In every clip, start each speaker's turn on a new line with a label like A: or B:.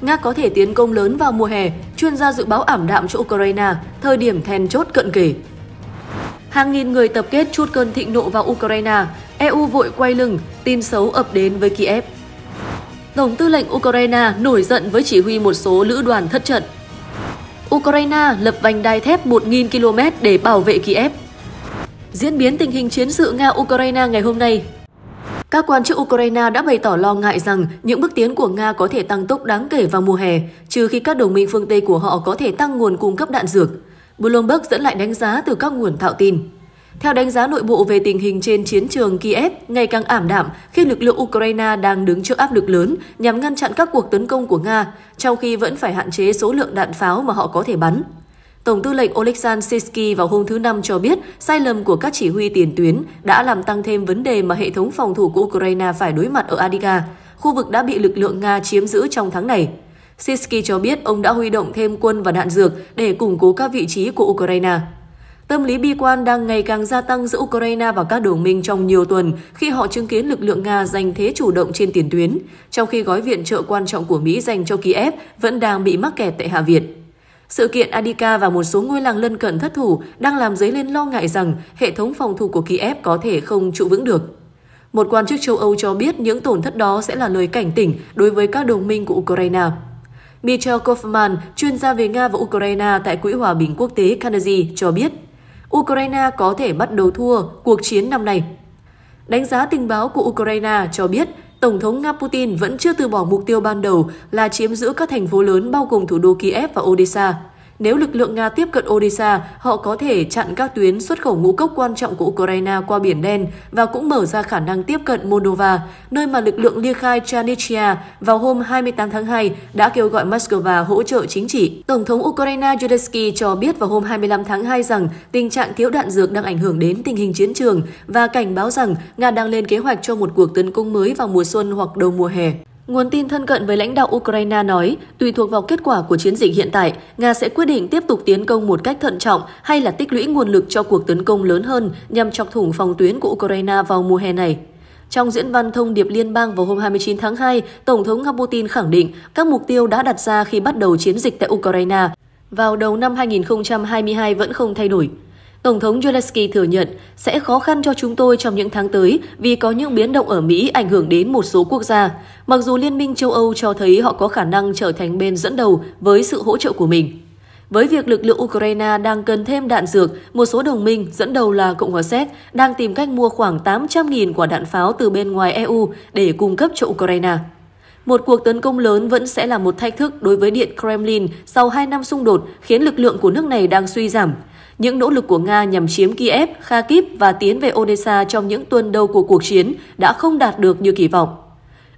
A: Nga có thể tiến công lớn vào mùa hè, chuyên gia dự báo ảm đạm cho Ukraine, thời điểm then chốt cận kề. Hàng nghìn người tập kết chút cơn thịnh nộ vào Ukraine, EU vội quay lưng, tin xấu ập đến với Kiev. Tổng tư lệnh Ukraine nổi giận với chỉ huy một số lữ đoàn thất trận. Ukraine lập vành đai thép 1.000 km để bảo vệ Kiev. Diễn biến tình hình chiến sự Nga-Ukraine ngày hôm nay các quan chức Ukraine đã bày tỏ lo ngại rằng những bước tiến của Nga có thể tăng tốc đáng kể vào mùa hè, trừ khi các đồng minh phương Tây của họ có thể tăng nguồn cung cấp đạn dược. Bloomberg dẫn lại đánh giá từ các nguồn thạo tin. Theo đánh giá nội bộ về tình hình trên chiến trường Kiev ngày càng ảm đạm khi lực lượng Ukraine đang đứng trước áp lực lớn nhằm ngăn chặn các cuộc tấn công của Nga, trong khi vẫn phải hạn chế số lượng đạn pháo mà họ có thể bắn. Tổng tư lệnh Oleksandr Sisky vào hôm thứ Năm cho biết sai lầm của các chỉ huy tiền tuyến đã làm tăng thêm vấn đề mà hệ thống phòng thủ của Ukraine phải đối mặt ở Adiga, khu vực đã bị lực lượng Nga chiếm giữ trong tháng này. Sisky cho biết ông đã huy động thêm quân và đạn dược để củng cố các vị trí của Ukraine. Tâm lý bi quan đang ngày càng gia tăng giữa Ukraine và các đồng minh trong nhiều tuần khi họ chứng kiến lực lượng Nga giành thế chủ động trên tiền tuyến, trong khi gói viện trợ quan trọng của Mỹ dành cho Kiev vẫn đang bị mắc kẹt tại Hạ Viện. Sự kiện Adika và một số ngôi làng lân cận thất thủ đang làm dấy lên lo ngại rằng hệ thống phòng thủ của Kiev có thể không trụ vững được. Một quan chức châu Âu cho biết những tổn thất đó sẽ là lời cảnh tỉnh đối với các đồng minh của Ukraine. Michel Kaufman, chuyên gia về Nga và Ukraine tại Quỹ Hòa bình Quốc tế Carnegie, cho biết Ukraine có thể bắt đầu thua cuộc chiến năm nay. Đánh giá tình báo của Ukraine cho biết Tổng thống Nga Putin vẫn chưa từ bỏ mục tiêu ban đầu là chiếm giữ các thành phố lớn bao gồm thủ đô Kiev và Odessa. Nếu lực lượng Nga tiếp cận Odessa, họ có thể chặn các tuyến xuất khẩu ngũ cốc quan trọng của Ukraine qua Biển Đen và cũng mở ra khả năng tiếp cận Moldova, nơi mà lực lượng lia khai Chanichia vào hôm 28 tháng 2 đã kêu gọi Moscow hỗ trợ chính trị. Tổng thống Ukraine Zelensky cho biết vào hôm 25 tháng 2 rằng tình trạng thiếu đạn dược đang ảnh hưởng đến tình hình chiến trường và cảnh báo rằng Nga đang lên kế hoạch cho một cuộc tấn công mới vào mùa xuân hoặc đầu mùa hè. Nguồn tin thân cận với lãnh đạo Ukraine nói, tùy thuộc vào kết quả của chiến dịch hiện tại, Nga sẽ quyết định tiếp tục tiến công một cách thận trọng hay là tích lũy nguồn lực cho cuộc tấn công lớn hơn nhằm chọc thủng phòng tuyến của Ukraine vào mùa hè này. Trong diễn văn thông điệp liên bang vào hôm 29 tháng 2, Tổng thống Nga Putin khẳng định các mục tiêu đã đặt ra khi bắt đầu chiến dịch tại Ukraine vào đầu năm 2022 vẫn không thay đổi. Tổng thống Zelensky thừa nhận sẽ khó khăn cho chúng tôi trong những tháng tới vì có những biến động ở Mỹ ảnh hưởng đến một số quốc gia. Mặc dù Liên minh châu Âu cho thấy họ có khả năng trở thành bên dẫn đầu với sự hỗ trợ của mình. Với việc lực lượng Ukraine đang cần thêm đạn dược, một số đồng minh dẫn đầu là Cộng hòa Séc đang tìm cách mua khoảng 800.000 quả đạn pháo từ bên ngoài EU để cung cấp cho Ukraine. Một cuộc tấn công lớn vẫn sẽ là một thách thức đối với Điện Kremlin sau 2 năm xung đột khiến lực lượng của nước này đang suy giảm. Những nỗ lực của Nga nhằm chiếm Kiev, Kharkiv và tiến về Odessa trong những tuần đầu của cuộc chiến đã không đạt được như kỳ vọng.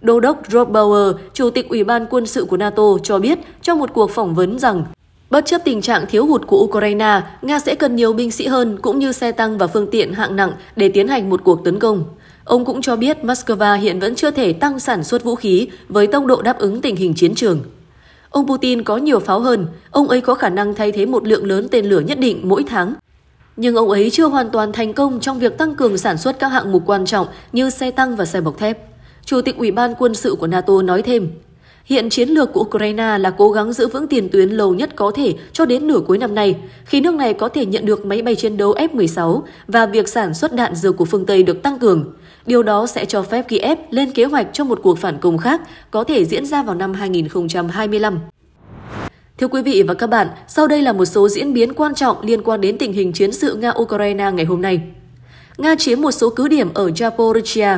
A: Đô đốc Rob Bauer, Chủ tịch Ủy ban Quân sự của NATO cho biết trong một cuộc phỏng vấn rằng Bất chấp tình trạng thiếu hụt của Ukraine, Nga sẽ cần nhiều binh sĩ hơn cũng như xe tăng và phương tiện hạng nặng để tiến hành một cuộc tấn công. Ông cũng cho biết Moscow hiện vẫn chưa thể tăng sản xuất vũ khí với tốc độ đáp ứng tình hình chiến trường. Ông Putin có nhiều pháo hơn, ông ấy có khả năng thay thế một lượng lớn tên lửa nhất định mỗi tháng. Nhưng ông ấy chưa hoàn toàn thành công trong việc tăng cường sản xuất các hạng mục quan trọng như xe tăng và xe bọc thép. Chủ tịch Ủy ban quân sự của NATO nói thêm, Hiện chiến lược của Ukraine là cố gắng giữ vững tiền tuyến lâu nhất có thể cho đến nửa cuối năm nay, khi nước này có thể nhận được máy bay chiến đấu F-16 và việc sản xuất đạn dược của phương Tây được tăng cường. Điều đó sẽ cho phép Kiev lên kế hoạch cho một cuộc phản công khác có thể diễn ra vào năm 2025. Thưa quý vị và các bạn, sau đây là một số diễn biến quan trọng liên quan đến tình hình chiến sự Nga-Ukraine ngày hôm nay. Nga chiếm một số cứ điểm ở Zaporizhia,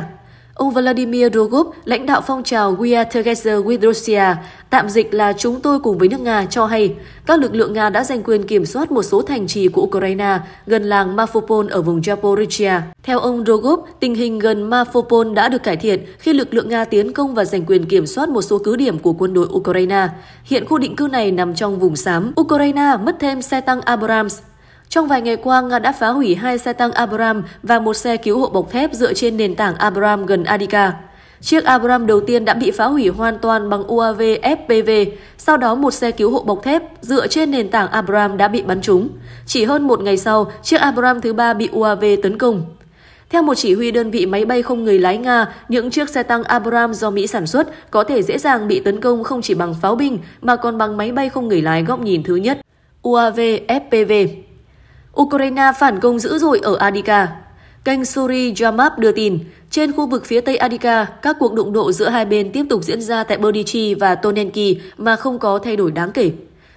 A: Ông Vladimir Rogov, lãnh đạo phong trào We Are Together with Russia, tạm dịch là chúng tôi cùng với nước Nga cho hay, các lực lượng Nga đã giành quyền kiểm soát một số thành trì của Ukraine gần làng Mafopol ở vùng Zaporizhia. Theo ông Rogov, tình hình gần Mafopol đã được cải thiện khi lực lượng Nga tiến công và giành quyền kiểm soát một số cứ điểm của quân đội Ukraine. Hiện khu định cư này nằm trong vùng xám. Ukraine mất thêm xe tăng Abrams trong vài ngày qua, Nga đã phá hủy hai xe tăng Abram và một xe cứu hộ bọc thép dựa trên nền tảng Abram gần Adika. Chiếc Abram đầu tiên đã bị phá hủy hoàn toàn bằng UAV FPV, sau đó một xe cứu hộ bọc thép dựa trên nền tảng Abram đã bị bắn trúng. Chỉ hơn một ngày sau, chiếc Abram thứ ba bị UAV tấn công. Theo một chỉ huy đơn vị máy bay không người lái Nga, những chiếc xe tăng Abram do Mỹ sản xuất có thể dễ dàng bị tấn công không chỉ bằng pháo binh mà còn bằng máy bay không người lái góc nhìn thứ nhất, UAV FPV. Ukraine phản công dữ dội ở Adika. Kênh Suri Jamap đưa tin, trên khu vực phía tây Adika, các cuộc đụng độ giữa hai bên tiếp tục diễn ra tại Berdichi và Tonenki mà không có thay đổi đáng kể.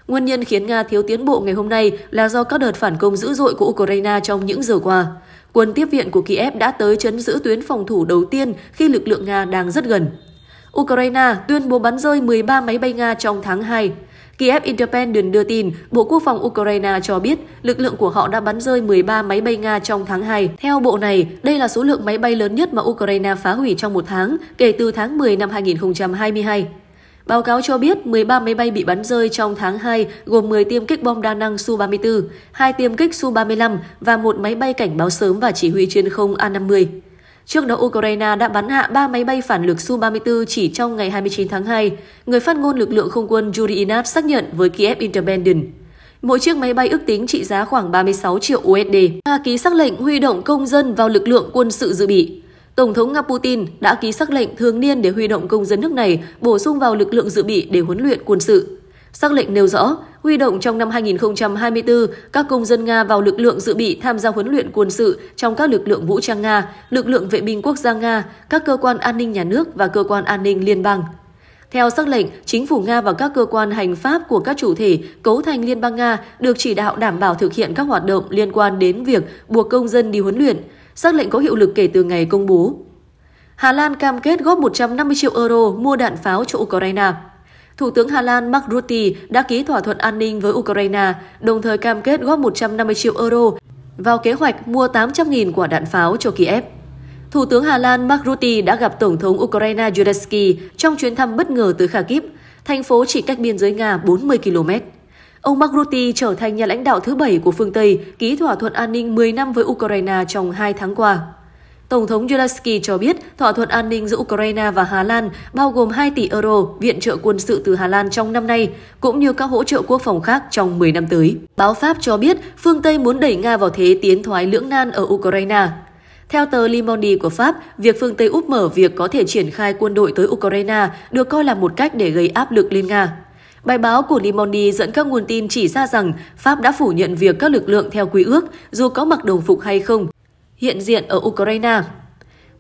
A: Nguyên nhân khiến Nga thiếu tiến bộ ngày hôm nay là do các đợt phản công dữ dội của Ukraine trong những giờ qua. Quân tiếp viện của Kiev đã tới chấn giữ tuyến phòng thủ đầu tiên khi lực lượng Nga đang rất gần. Ukraine tuyên bố bắn rơi 13 máy bay Nga trong tháng 2. Kiev Independent đưa tin, Bộ Quốc phòng Ukraine cho biết lực lượng của họ đã bắn rơi 13 máy bay Nga trong tháng 2. Theo bộ này, đây là số lượng máy bay lớn nhất mà Ukraine phá hủy trong một tháng kể từ tháng 10 năm 2022. Báo cáo cho biết 13 máy bay bị bắn rơi trong tháng 2 gồm 10 tiêm kích bom đa năng Su-34, 2 tiêm kích Su-35 và một máy bay cảnh báo sớm và chỉ huy trên không A-50. Trước đó, Ukraine đã bắn hạ 3 máy bay phản lực Su-34 chỉ trong ngày 29 tháng 2, người phát ngôn lực lượng không quân Yuri Inat xác nhận với Kiev Independent. Mỗi chiếc máy bay ước tính trị giá khoảng 36 triệu USD. Nga ký xác lệnh huy động công dân vào lực lượng quân sự dự bị. Tổng thống Nga Putin đã ký xác lệnh thường niên để huy động công dân nước này bổ sung vào lực lượng dự bị để huấn luyện quân sự. Xác lệnh nêu rõ, huy động trong năm 2024 các công dân Nga vào lực lượng dự bị tham gia huấn luyện quân sự trong các lực lượng vũ trang Nga, lực lượng vệ binh quốc gia Nga, các cơ quan an ninh nhà nước và cơ quan an ninh liên bang. Theo xác lệnh, chính phủ Nga và các cơ quan hành pháp của các chủ thể cấu thành Liên bang Nga được chỉ đạo đảm bảo thực hiện các hoạt động liên quan đến việc buộc công dân đi huấn luyện. Xác lệnh có hiệu lực kể từ ngày công bố. Hà Lan cam kết góp 150 triệu euro mua đạn pháo cho Ukraine. Thủ tướng Hà Lan Mark Rutte đã ký thỏa thuận an ninh với Ukraine, đồng thời cam kết góp 150 triệu euro vào kế hoạch mua 800.000 quả đạn pháo cho Kiev. Thủ tướng Hà Lan Mark Rutte đã gặp Tổng thống Ukraine Zelensky trong chuyến thăm bất ngờ tới Kharkiv, thành phố chỉ cách biên giới Nga 40 km. Ông Mark Rutte trở thành nhà lãnh đạo thứ bảy của phương Tây ký thỏa thuận an ninh 10 năm với Ukraine trong hai tháng qua. Tổng thống Zelensky cho biết thỏa thuận an ninh giữa Ukraine và Hà Lan bao gồm 2 tỷ euro viện trợ quân sự từ Hà Lan trong năm nay, cũng như các hỗ trợ quốc phòng khác trong 10 năm tới. Báo Pháp cho biết phương Tây muốn đẩy Nga vào thế tiến thoái lưỡng nan ở Ukraine. Theo tờ Le Monde của Pháp, việc phương Tây úp mở việc có thể triển khai quân đội tới Ukraine được coi là một cách để gây áp lực lên Nga. Bài báo của Limondi dẫn các nguồn tin chỉ ra rằng Pháp đã phủ nhận việc các lực lượng theo quy ước, dù có mặc đồng phục hay không, hiện diện ở Ukraine.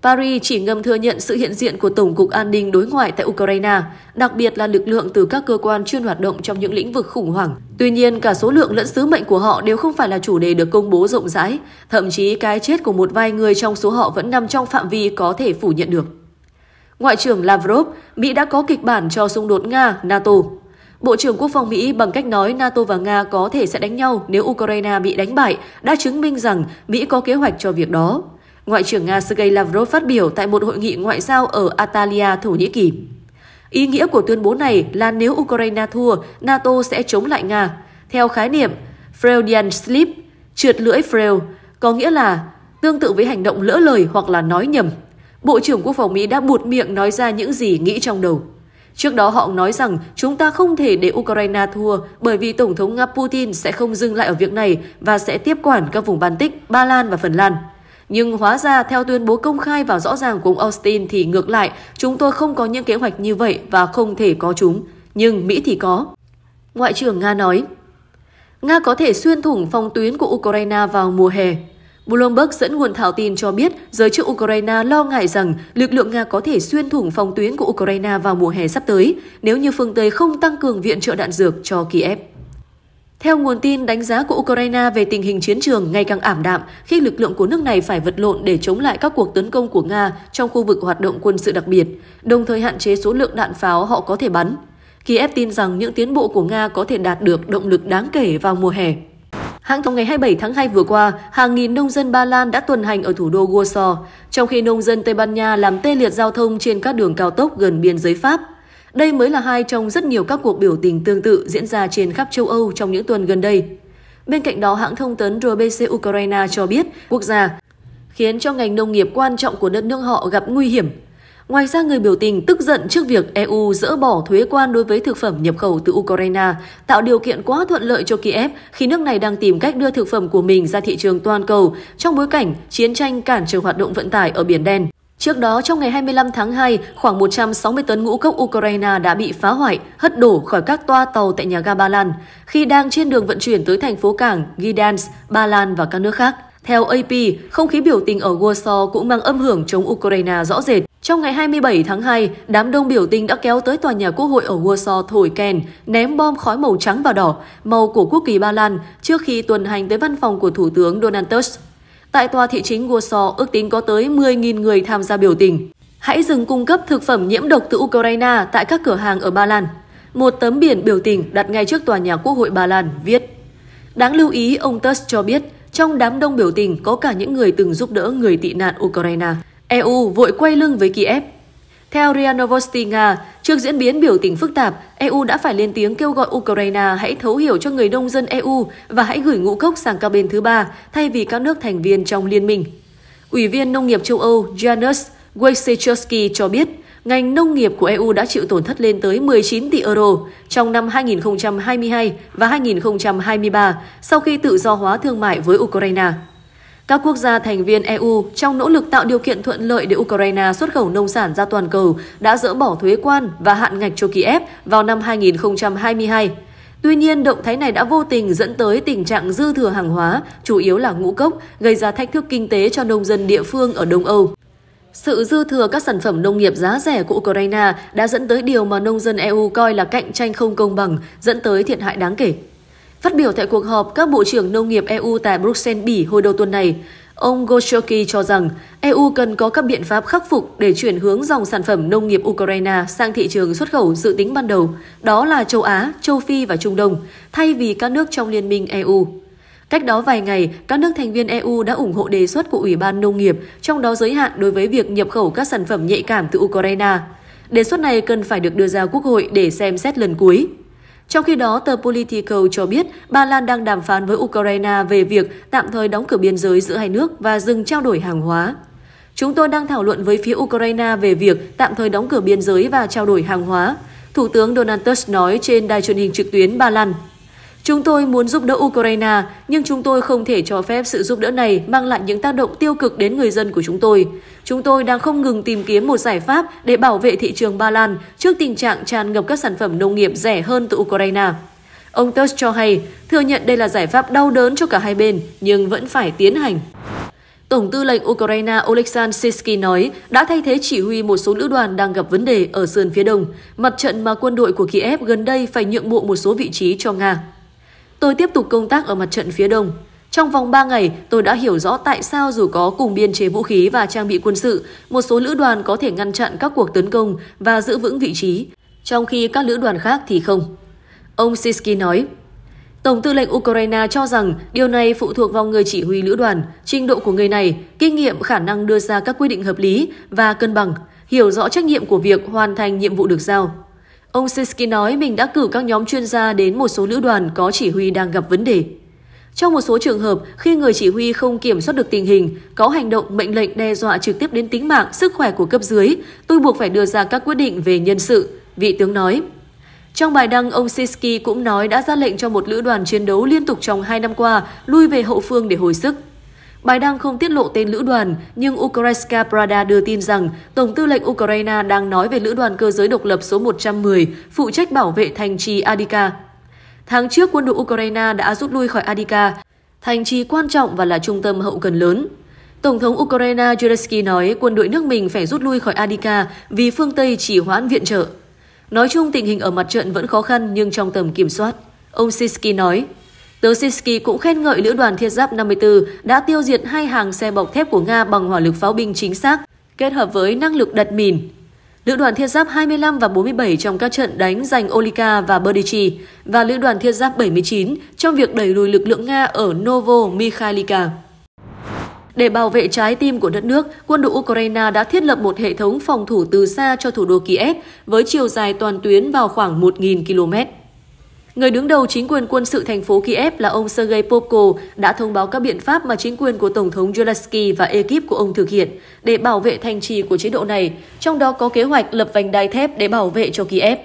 A: Paris chỉ ngầm thừa nhận sự hiện diện của Tổng cục An ninh đối ngoại tại Ukraine, đặc biệt là lực lượng từ các cơ quan chuyên hoạt động trong những lĩnh vực khủng hoảng. Tuy nhiên, cả số lượng lẫn sứ mệnh của họ đều không phải là chủ đề được công bố rộng rãi, thậm chí cái chết của một vài người trong số họ vẫn nằm trong phạm vi có thể phủ nhận được. Ngoại trưởng Lavrov, Mỹ đã có kịch bản cho xung đột Nga-NATO. Bộ trưởng Quốc phòng Mỹ bằng cách nói NATO và Nga có thể sẽ đánh nhau nếu Ukraine bị đánh bại đã chứng minh rằng Mỹ có kế hoạch cho việc đó. Ngoại trưởng Nga Sergei Lavrov phát biểu tại một hội nghị ngoại giao ở Atalia, Thổ Nhĩ Kỳ. Ý nghĩa của tuyên bố này là nếu Ukraine thua, NATO sẽ chống lại Nga. Theo khái niệm Freudian slip, trượt lưỡi Freud, có nghĩa là tương tự với hành động lỡ lời hoặc là nói nhầm. Bộ trưởng Quốc phòng Mỹ đã buột miệng nói ra những gì nghĩ trong đầu. Trước đó họ nói rằng chúng ta không thể để Ukraine thua bởi vì Tổng thống Nga Putin sẽ không dừng lại ở việc này và sẽ tiếp quản các vùng Baltic, Ba Lan và Phần Lan. Nhưng hóa ra theo tuyên bố công khai và rõ ràng của ông Austin thì ngược lại, chúng tôi không có những kế hoạch như vậy và không thể có chúng. Nhưng Mỹ thì có. Ngoại trưởng Nga nói, Nga có thể xuyên thủng phòng tuyến của Ukraine vào mùa hè, Bloomberg dẫn nguồn thảo tin cho biết giới chức Ukraine lo ngại rằng lực lượng Nga có thể xuyên thủng phòng tuyến của Ukraine vào mùa hè sắp tới nếu như phương Tây không tăng cường viện trợ đạn dược cho Kiev. Theo nguồn tin, đánh giá của Ukraine về tình hình chiến trường ngày càng ảm đạm khi lực lượng của nước này phải vật lộn để chống lại các cuộc tấn công của Nga trong khu vực hoạt động quân sự đặc biệt, đồng thời hạn chế số lượng đạn pháo họ có thể bắn. Kiev tin rằng những tiến bộ của Nga có thể đạt được động lực đáng kể vào mùa hè. Hãng thông ngày 27 tháng 2 vừa qua, hàng nghìn nông dân Ba Lan đã tuần hành ở thủ đô Warsaw, trong khi nông dân Tây Ban Nha làm tê liệt giao thông trên các đường cao tốc gần biên giới Pháp. Đây mới là hai trong rất nhiều các cuộc biểu tình tương tự diễn ra trên khắp châu Âu trong những tuần gần đây. Bên cạnh đó, hãng thông tấn RBC Ukraine cho biết quốc gia khiến cho ngành nông nghiệp quan trọng của đất nước họ gặp nguy hiểm Ngoài ra, người biểu tình tức giận trước việc EU dỡ bỏ thuế quan đối với thực phẩm nhập khẩu từ Ukraine, tạo điều kiện quá thuận lợi cho Kiev khi nước này đang tìm cách đưa thực phẩm của mình ra thị trường toàn cầu trong bối cảnh chiến tranh cản trở hoạt động vận tải ở Biển Đen. Trước đó, trong ngày 25 tháng 2, khoảng 160 tấn ngũ cốc Ukraine đã bị phá hoại, hất đổ khỏi các toa tàu tại nhà ga Ba Lan, khi đang trên đường vận chuyển tới thành phố cảng Gdansk, Ba Lan và các nước khác. Theo AP, không khí biểu tình ở Warsaw cũng mang âm hưởng chống Ukraine rõ rệt trong ngày 27 tháng 2, đám đông biểu tình đã kéo tới tòa nhà quốc hội ở Warsaw thổi kèn, ném bom khói màu trắng và đỏ, màu của quốc kỳ Ba Lan trước khi tuần hành tới văn phòng của Thủ tướng Donald Tusk. Tại tòa thị chính Warsaw, ước tính có tới 10.000 người tham gia biểu tình. Hãy dừng cung cấp thực phẩm nhiễm độc từ Ukraine tại các cửa hàng ở Ba Lan. Một tấm biển biểu tình đặt ngay trước tòa nhà quốc hội Ba Lan viết. Đáng lưu ý, ông Tusk cho biết, trong đám đông biểu tình có cả những người từng giúp đỡ người tị nạn Ukraine. EU vội quay lưng với Kiev. Theo RIA Novosti Nga, trước diễn biến biểu tình phức tạp, EU đã phải lên tiếng kêu gọi Ukraine hãy thấu hiểu cho người nông dân EU và hãy gửi ngũ cốc sang các bên thứ ba thay vì các nước thành viên trong liên minh. Ủy viên Nông nghiệp châu Âu Janusz Wojciechowski cho biết, ngành nông nghiệp của EU đã chịu tổn thất lên tới 19 tỷ euro trong năm 2022 và 2023 sau khi tự do hóa thương mại với Ukraine. Các quốc gia thành viên EU trong nỗ lực tạo điều kiện thuận lợi để Ukraine xuất khẩu nông sản ra toàn cầu đã dỡ bỏ thuế quan và hạn ngạch cho Kiev vào năm 2022. Tuy nhiên, động thái này đã vô tình dẫn tới tình trạng dư thừa hàng hóa, chủ yếu là ngũ cốc, gây ra thách thức kinh tế cho nông dân địa phương ở Đông Âu. Sự dư thừa các sản phẩm nông nghiệp giá rẻ của Ukraine đã dẫn tới điều mà nông dân EU coi là cạnh tranh không công bằng, dẫn tới thiệt hại đáng kể. Phát biểu tại cuộc họp các bộ trưởng nông nghiệp EU tại Bruxelles Bỉ hồi đầu tuần này, ông Goshoki cho rằng EU cần có các biện pháp khắc phục để chuyển hướng dòng sản phẩm nông nghiệp Ukraine sang thị trường xuất khẩu dự tính ban đầu, đó là châu Á, châu Phi và Trung Đông, thay vì các nước trong Liên minh EU. Cách đó vài ngày, các nước thành viên EU đã ủng hộ đề xuất của Ủy ban Nông nghiệp, trong đó giới hạn đối với việc nhập khẩu các sản phẩm nhạy cảm từ Ukraine. Đề xuất này cần phải được đưa ra Quốc hội để xem xét lần cuối. Trong khi đó, tờ Politico cho biết Ba Lan đang đàm phán với Ukraine về việc tạm thời đóng cửa biên giới giữa hai nước và dừng trao đổi hàng hóa. Chúng tôi đang thảo luận với phía Ukraine về việc tạm thời đóng cửa biên giới và trao đổi hàng hóa, Thủ tướng Donald Tusk nói trên đài truyền hình trực tuyến Ba Lan. Chúng tôi muốn giúp đỡ Ukraine, nhưng chúng tôi không thể cho phép sự giúp đỡ này mang lại những tác động tiêu cực đến người dân của chúng tôi. Chúng tôi đang không ngừng tìm kiếm một giải pháp để bảo vệ thị trường Ba Lan trước tình trạng tràn ngập các sản phẩm nông nghiệp rẻ hơn từ Ukraine. Ông Tusk cho hay, thừa nhận đây là giải pháp đau đớn cho cả hai bên, nhưng vẫn phải tiến hành. Tổng tư lệnh Ukraine Oleksandr Sisky nói đã thay thế chỉ huy một số lữ đoàn đang gặp vấn đề ở sườn phía đông, mặt trận mà quân đội của Kiev gần đây phải nhượng bộ một số vị trí cho Nga. Tôi tiếp tục công tác ở mặt trận phía đông. Trong vòng 3 ngày, tôi đã hiểu rõ tại sao dù có cùng biên chế vũ khí và trang bị quân sự, một số lữ đoàn có thể ngăn chặn các cuộc tấn công và giữ vững vị trí, trong khi các lữ đoàn khác thì không. Ông Sisky nói, Tổng tư lệnh Ukraine cho rằng điều này phụ thuộc vào người chỉ huy lữ đoàn, trình độ của người này, kinh nghiệm khả năng đưa ra các quy định hợp lý và cân bằng, hiểu rõ trách nhiệm của việc hoàn thành nhiệm vụ được giao. Ông Siski nói mình đã cử các nhóm chuyên gia đến một số lữ đoàn có chỉ huy đang gặp vấn đề. Trong một số trường hợp, khi người chỉ huy không kiểm soát được tình hình, có hành động mệnh lệnh đe dọa trực tiếp đến tính mạng, sức khỏe của cấp dưới, tôi buộc phải đưa ra các quyết định về nhân sự, vị tướng nói. Trong bài đăng, ông Siski cũng nói đã ra lệnh cho một lữ đoàn chiến đấu liên tục trong hai năm qua lui về hậu phương để hồi sức. Bài đăng không tiết lộ tên lữ đoàn, nhưng Ukrainska Prada đưa tin rằng Tổng tư lệnh Ukraine đang nói về lữ đoàn cơ giới độc lập số 110, phụ trách bảo vệ thành trì Adika. Tháng trước, quân đội Ukraine đã rút lui khỏi Adika, thành trì quan trọng và là trung tâm hậu cần lớn. Tổng thống Ukraine Zelensky nói quân đội nước mình phải rút lui khỏi Adika vì phương Tây chỉ hoãn viện trợ. Nói chung, tình hình ở mặt trận vẫn khó khăn nhưng trong tầm kiểm soát. Ông Sisky nói, Tosinsky cũng khen ngợi lữ đoàn thiết giáp 54 đã tiêu diệt hai hàng xe bọc thép của Nga bằng hỏa lực pháo binh chính xác, kết hợp với năng lực đặt mìn. Lữ đoàn thiết giáp 25 và 47 trong các trận đánh giành Olika và Berdichi và lữ đoàn thiết giáp 79 trong việc đẩy lùi lực lượng Nga ở Novo Mikhailivka. Để bảo vệ trái tim của đất nước, quân đội Ukraine đã thiết lập một hệ thống phòng thủ từ xa cho thủ đô Kiev với chiều dài toàn tuyến vào khoảng 1.000 km. Người đứng đầu chính quyền quân sự thành phố Kiev là ông Sergei Popko đã thông báo các biện pháp mà chính quyền của Tổng thống Zelensky và ekip của ông thực hiện để bảo vệ thành trì của chế độ này, trong đó có kế hoạch lập vành đai thép để bảo vệ cho Kiev.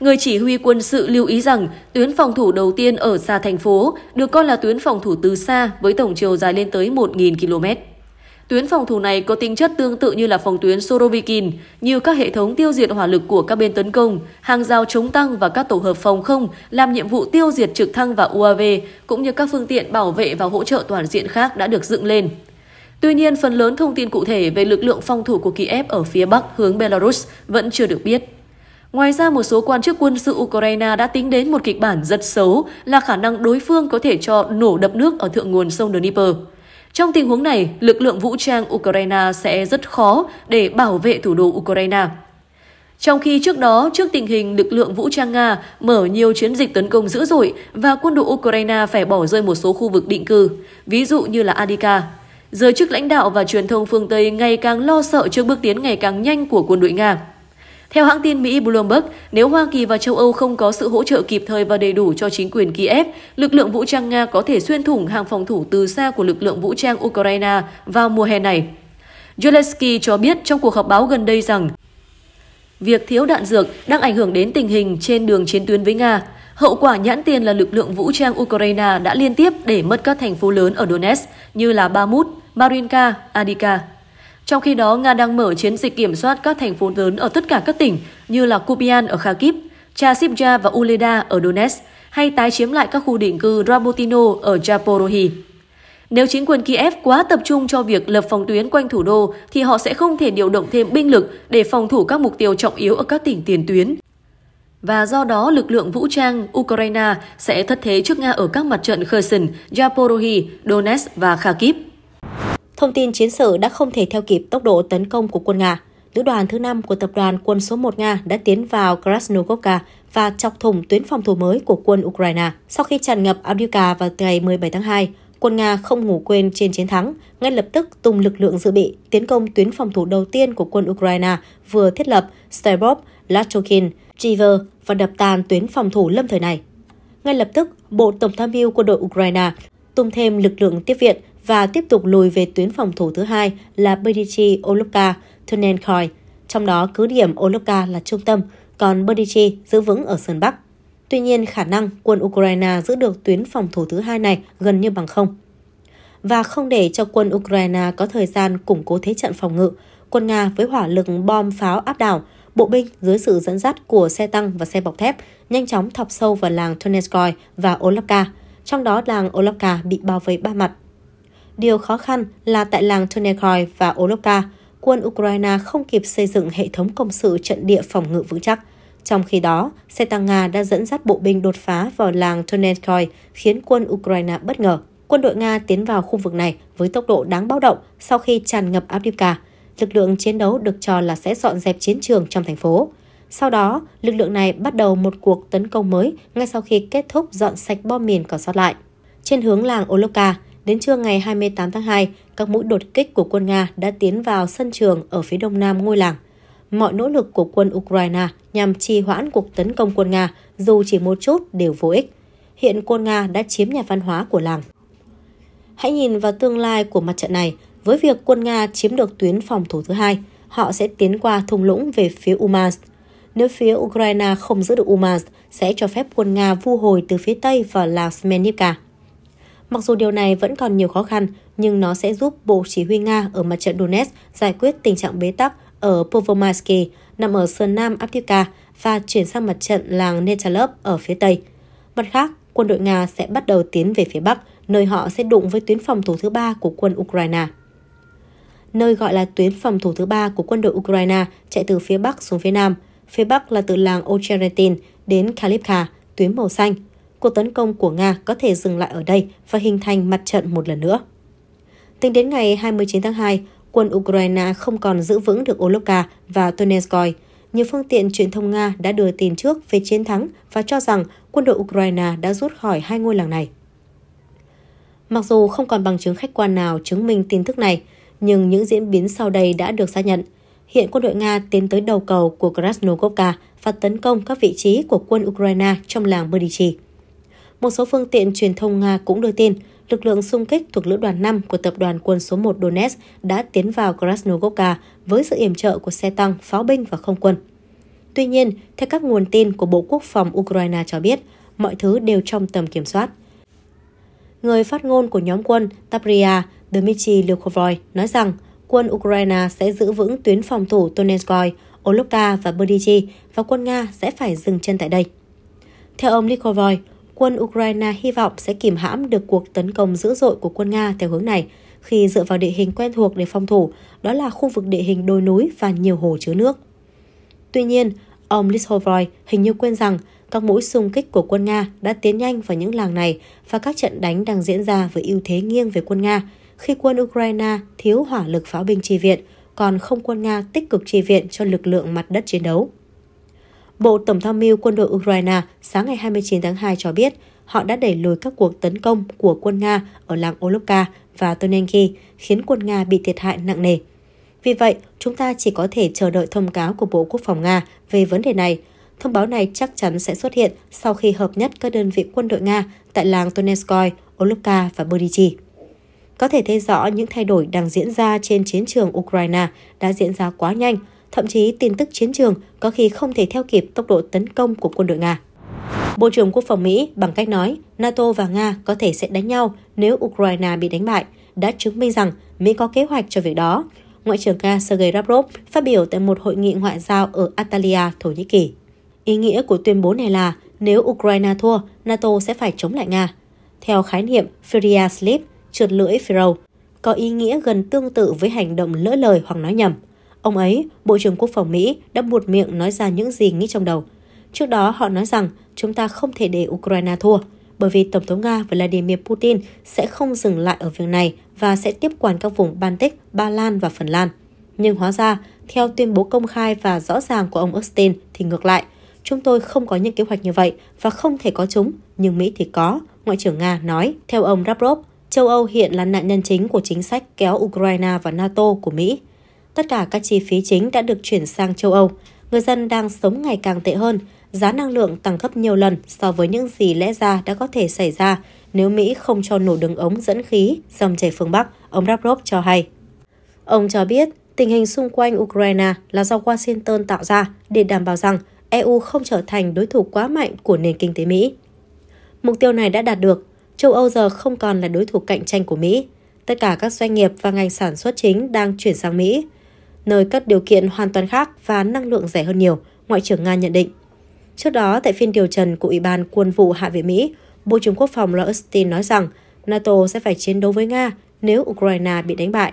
A: Người chỉ huy quân sự lưu ý rằng tuyến phòng thủ đầu tiên ở xa thành phố được coi là tuyến phòng thủ từ xa với tổng chiều dài lên tới 1.000 km. Tuyến phòng thủ này có tính chất tương tự như là phòng tuyến Sorovikin, như các hệ thống tiêu diệt hỏa lực của các bên tấn công, hàng rào chống tăng và các tổ hợp phòng không làm nhiệm vụ tiêu diệt trực thăng và UAV, cũng như các phương tiện bảo vệ và hỗ trợ toàn diện khác đã được dựng lên. Tuy nhiên, phần lớn thông tin cụ thể về lực lượng phòng thủ của Kiev ở phía Bắc hướng Belarus vẫn chưa được biết. Ngoài ra, một số quan chức quân sự Ukraine đã tính đến một kịch bản rất xấu là khả năng đối phương có thể cho nổ đập nước ở thượng nguồn sông Dnipro. Trong tình huống này, lực lượng vũ trang Ukraine sẽ rất khó để bảo vệ thủ đô Ukraine. Trong khi trước đó, trước tình hình lực lượng vũ trang Nga mở nhiều chiến dịch tấn công dữ dội và quân đội Ukraine phải bỏ rơi một số khu vực định cư, ví dụ như là Adika. Giới chức lãnh đạo và truyền thông phương Tây ngày càng lo sợ trước bước tiến ngày càng nhanh của quân đội Nga. Theo hãng tin Mỹ Bloomberg, nếu Hoa Kỳ và châu Âu không có sự hỗ trợ kịp thời và đầy đủ cho chính quyền Kiev, lực lượng vũ trang Nga có thể xuyên thủng hàng phòng thủ từ xa của lực lượng vũ trang Ukraine vào mùa hè này. Zelensky cho biết trong cuộc họp báo gần đây rằng việc thiếu đạn dược đang ảnh hưởng đến tình hình trên đường chiến tuyến với Nga. Hậu quả nhãn tiền là lực lượng vũ trang Ukraine đã liên tiếp để mất các thành phố lớn ở Donetsk như là Bamut, Marinka, Adika. Trong khi đó, Nga đang mở chiến dịch kiểm soát các thành phố lớn ở tất cả các tỉnh như là Kupian ở Kharkiv, Chasivja và Uleda ở Donetsk, hay tái chiếm lại các khu định cư Rabotino ở Japorohi. Nếu chính quyền Kiev quá tập trung cho việc lập phòng tuyến quanh thủ đô thì họ sẽ không thể điều động thêm binh lực để phòng thủ các mục tiêu trọng yếu ở các tỉnh tiền tuyến. Và do đó, lực lượng vũ trang Ukraine sẽ thất thế trước Nga ở các mặt trận Kherson, Zaporohi,
B: Donetsk và Kharkiv. Thông tin chiến sự đã không thể theo kịp tốc độ tấn công của quân Nga. Lữ đoàn thứ 5 của tập đoàn quân số 1 Nga đã tiến vào Krasnogoka và chọc thủng tuyến phòng thủ mới của quân Ukraine. Sau khi tràn ngập Avdiivka vào ngày 17 tháng 2, quân Nga không ngủ quên trên chiến thắng, ngay lập tức tung lực lượng dự bị tiến công tuyến phòng thủ đầu tiên của quân Ukraine vừa thiết lập Stebov, Lachokin, Chiver và đập tàn tuyến phòng thủ lâm thời này. Ngay lập tức, Bộ Tổng tham mưu quân đội Ukraine tung thêm lực lượng tiếp viện và tiếp tục lùi về tuyến phòng thủ thứ hai là Berdichi Olupka, Tunenkoi. Trong đó cứ điểm Olupka là trung tâm, còn Berdichi giữ vững ở Sơn Bắc. Tuy nhiên, khả năng quân Ukraine giữ được tuyến phòng thủ thứ hai này gần như bằng không. Và không để cho quân Ukraine có thời gian củng cố thế trận phòng ngự, quân Nga với hỏa lực bom pháo áp đảo, bộ binh dưới sự dẫn dắt của xe tăng và xe bọc thép nhanh chóng thọc sâu vào làng Tonetskoy và Olavka, trong đó làng Olavka bị bao vây ba mặt Điều khó khăn là tại làng Tonekoy và Olopka, quân Ukraine không kịp xây dựng hệ thống công sự trận địa phòng ngự vững chắc. Trong khi đó, xe tăng Nga đã dẫn dắt bộ binh đột phá vào làng Tonekoy, khiến quân Ukraine bất ngờ. Quân đội Nga tiến vào khu vực này với tốc độ đáng báo động sau khi tràn ngập Avdiivka. Lực lượng chiến đấu được cho là sẽ dọn dẹp chiến trường trong thành phố. Sau đó, lực lượng này bắt đầu một cuộc tấn công mới ngay sau khi kết thúc dọn sạch bom mìn còn sót lại. Trên hướng làng Oloka, Đến trưa ngày 28 tháng 2, các mũi đột kích của quân Nga đã tiến vào sân trường ở phía đông nam ngôi làng. Mọi nỗ lực của quân Ukraine nhằm trì hoãn cuộc tấn công quân Nga dù chỉ một chút đều vô ích. Hiện quân Nga đã chiếm nhà văn hóa của làng. Hãy nhìn vào tương lai của mặt trận này. Với việc quân Nga chiếm được tuyến phòng thủ thứ hai, họ sẽ tiến qua thung lũng về phía Umansk. Nếu phía Ukraine không giữ được Umansk, sẽ cho phép quân Nga vu hồi từ phía Tây vào làng Smenivka. Mặc dù điều này vẫn còn nhiều khó khăn, nhưng nó sẽ giúp Bộ Chỉ huy Nga ở mặt trận Donetsk giải quyết tình trạng bế tắc ở Povomarsky, nằm ở sơn nam Avdiivka và chuyển sang mặt trận làng nechalov ở phía tây. Mặt khác, quân đội Nga sẽ bắt đầu tiến về phía bắc, nơi họ sẽ đụng với tuyến phòng thủ thứ ba của quân Ukraine. Nơi gọi là tuyến phòng thủ thứ ba của quân đội Ukraine chạy từ phía bắc xuống phía nam. Phía bắc là từ làng Ocheretin đến Kalipka, tuyến màu xanh, cuộc tấn công của Nga có thể dừng lại ở đây và hình thành mặt trận một lần nữa. Tính đến ngày 29 tháng 2, quân Ukraine không còn giữ vững được Olovka và Tonetskoy. Nhiều phương tiện truyền thông Nga đã đưa tin trước về chiến thắng và cho rằng quân đội Ukraine đã rút khỏi hai ngôi làng này. Mặc dù không còn bằng chứng khách quan nào chứng minh tin tức này, nhưng những diễn biến sau đây đã được xác nhận. Hiện quân đội Nga tiến tới đầu cầu của Krasnogovka và tấn công các vị trí của quân Ukraine trong làng Berdichi. Một số phương tiện truyền thông Nga cũng đưa tin, lực lượng xung kích thuộc lữ đoàn 5 của tập đoàn quân số 1 Donetsk đã tiến vào Krasnogorka với sự yểm trợ của xe tăng, pháo binh và không quân. Tuy nhiên, theo các nguồn tin của Bộ Quốc phòng Ukraine cho biết, mọi thứ đều trong tầm kiểm soát. Người phát ngôn của nhóm quân Tapria, Dmitry Lukhovoy, nói rằng quân Ukraine sẽ giữ vững tuyến phòng thủ Donetskoy, Olukka và Berdichi và quân Nga sẽ phải dừng chân tại đây. Theo ông Lukhovoy, quân Ukraine hy vọng sẽ kìm hãm được cuộc tấn công dữ dội của quân Nga theo hướng này, khi dựa vào địa hình quen thuộc để phòng thủ, đó là khu vực địa hình đồi núi và nhiều hồ chứa nước. Tuy nhiên, ông Lishovoy hình như quên rằng các mũi xung kích của quân Nga đã tiến nhanh vào những làng này và các trận đánh đang diễn ra với ưu thế nghiêng về quân Nga khi quân Ukraine thiếu hỏa lực pháo binh chi viện, còn không quân Nga tích cực chi viện cho lực lượng mặt đất chiến đấu. Bộ Tổng tham mưu quân đội Ukraine sáng ngày 29 tháng 2 cho biết họ đã đẩy lùi các cuộc tấn công của quân Nga ở làng Olovka và Tonenki, khiến quân Nga bị thiệt hại nặng nề. Vì vậy, chúng ta chỉ có thể chờ đợi thông cáo của Bộ Quốc phòng Nga về vấn đề này. Thông báo này chắc chắn sẽ xuất hiện sau khi hợp nhất các đơn vị quân đội Nga tại làng Toneskoy, Olovka và Berdychi. Có thể thấy rõ những thay đổi đang diễn ra trên chiến trường Ukraine đã diễn ra quá nhanh – thậm chí tin tức chiến trường có khi không thể theo kịp tốc độ tấn công của quân đội Nga. Bộ trưởng Quốc phòng Mỹ bằng cách nói NATO và Nga có thể sẽ đánh nhau nếu Ukraine bị đánh bại, đã chứng minh rằng Mỹ có kế hoạch cho việc đó. Ngoại trưởng Nga Sergei Lavrov phát biểu tại một hội nghị ngoại giao ở Antalya, Thổ Nhĩ Kỳ. Ý nghĩa của tuyên bố này là nếu Ukraine thua, NATO sẽ phải chống lại Nga. Theo khái niệm Furia Slip, trượt lưỡi Pharaoh, có ý nghĩa gần tương tự với hành động lỡ lời hoặc nói nhầm – Ông ấy, Bộ trưởng Quốc phòng Mỹ, đã buột miệng nói ra những gì nghĩ trong đầu. Trước đó họ nói rằng chúng ta không thể để Ukraine thua, bởi vì Tổng thống Nga Vladimir Putin sẽ không dừng lại ở việc này và sẽ tiếp quản các vùng Baltic, Ba Lan và Phần Lan. Nhưng hóa ra, theo tuyên bố công khai và rõ ràng của ông Austin thì ngược lại, chúng tôi không có những kế hoạch như vậy và không thể có chúng, nhưng Mỹ thì có, Ngoại trưởng Nga nói. Theo ông Lavrov, châu Âu hiện là nạn nhân chính của chính sách kéo Ukraine và NATO của Mỹ. Tất cả các chi phí chính đã được chuyển sang châu Âu. Người dân đang sống ngày càng tệ hơn, giá năng lượng tăng gấp nhiều lần so với những gì lẽ ra đã có thể xảy ra nếu Mỹ không cho nổ đường ống dẫn khí dòng chảy phương Bắc, ông Lavrov cho hay. Ông cho biết tình hình xung quanh Ukraine là do Washington tạo ra để đảm bảo rằng EU không trở thành đối thủ quá mạnh của nền kinh tế Mỹ. Mục tiêu này đã đạt được, châu Âu giờ không còn là đối thủ cạnh tranh của Mỹ. Tất cả các doanh nghiệp và ngành sản xuất chính đang chuyển sang Mỹ, nơi các điều kiện hoàn toàn khác và năng lượng rẻ hơn nhiều, Ngoại trưởng Nga nhận định. Trước đó, tại phiên điều trần của Ủy ban Quân vụ Hạ viện Mỹ, Bộ trưởng Quốc phòng Lloyd Austin nói rằng NATO sẽ phải chiến đấu với Nga nếu Ukraine bị đánh bại.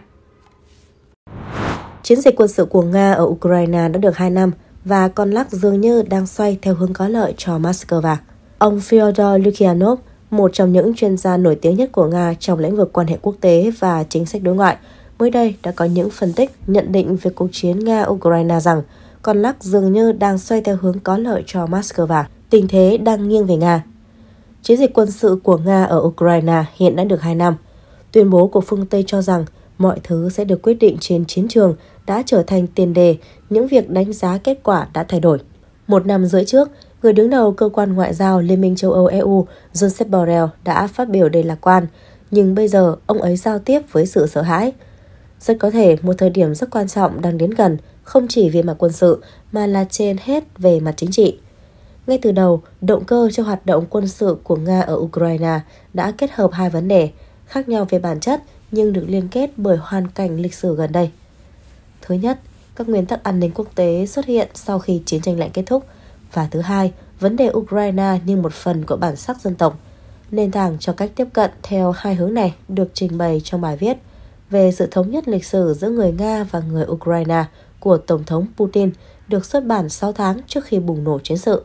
B: Chiến dịch quân sự của Nga ở Ukraine đã được 2 năm và con lắc dường như đang xoay theo hướng có lợi cho Moscow. Ông Fyodor Lukyanov, một trong những chuyên gia nổi tiếng nhất của Nga trong lĩnh vực quan hệ quốc tế và chính sách đối ngoại, mới đây đã có những phân tích nhận định về cuộc chiến Nga-Ukraine rằng con lắc dường như đang xoay theo hướng có lợi cho Moscow, tình thế đang nghiêng về Nga. Chiến dịch quân sự của Nga ở Ukraine hiện đã được 2 năm. Tuyên bố của phương Tây cho rằng mọi thứ sẽ được quyết định trên chiến trường đã trở thành tiền đề những việc đánh giá kết quả đã thay đổi. Một năm rưỡi trước, người đứng đầu cơ quan ngoại giao Liên minh châu Âu EU Joseph Borrell đã phát biểu đầy lạc quan, nhưng bây giờ ông ấy giao tiếp với sự sợ hãi – rất có thể một thời điểm rất quan trọng đang đến gần, không chỉ về mặt quân sự mà là trên hết về mặt chính trị. Ngay từ đầu, động cơ cho hoạt động quân sự của Nga ở Ukraine đã kết hợp hai vấn đề, khác nhau về bản chất nhưng được liên kết bởi hoàn cảnh lịch sử gần đây. Thứ nhất, các nguyên tắc an ninh quốc tế xuất hiện sau khi chiến tranh lạnh kết thúc. Và thứ hai, vấn đề Ukraine như một phần của bản sắc dân tộc. Nền tảng cho cách tiếp cận theo hai hướng này được trình bày trong bài viết – về sự thống nhất lịch sử giữa người Nga và người Ukraine của Tổng thống Putin được xuất bản 6 tháng trước khi bùng nổ chiến sự.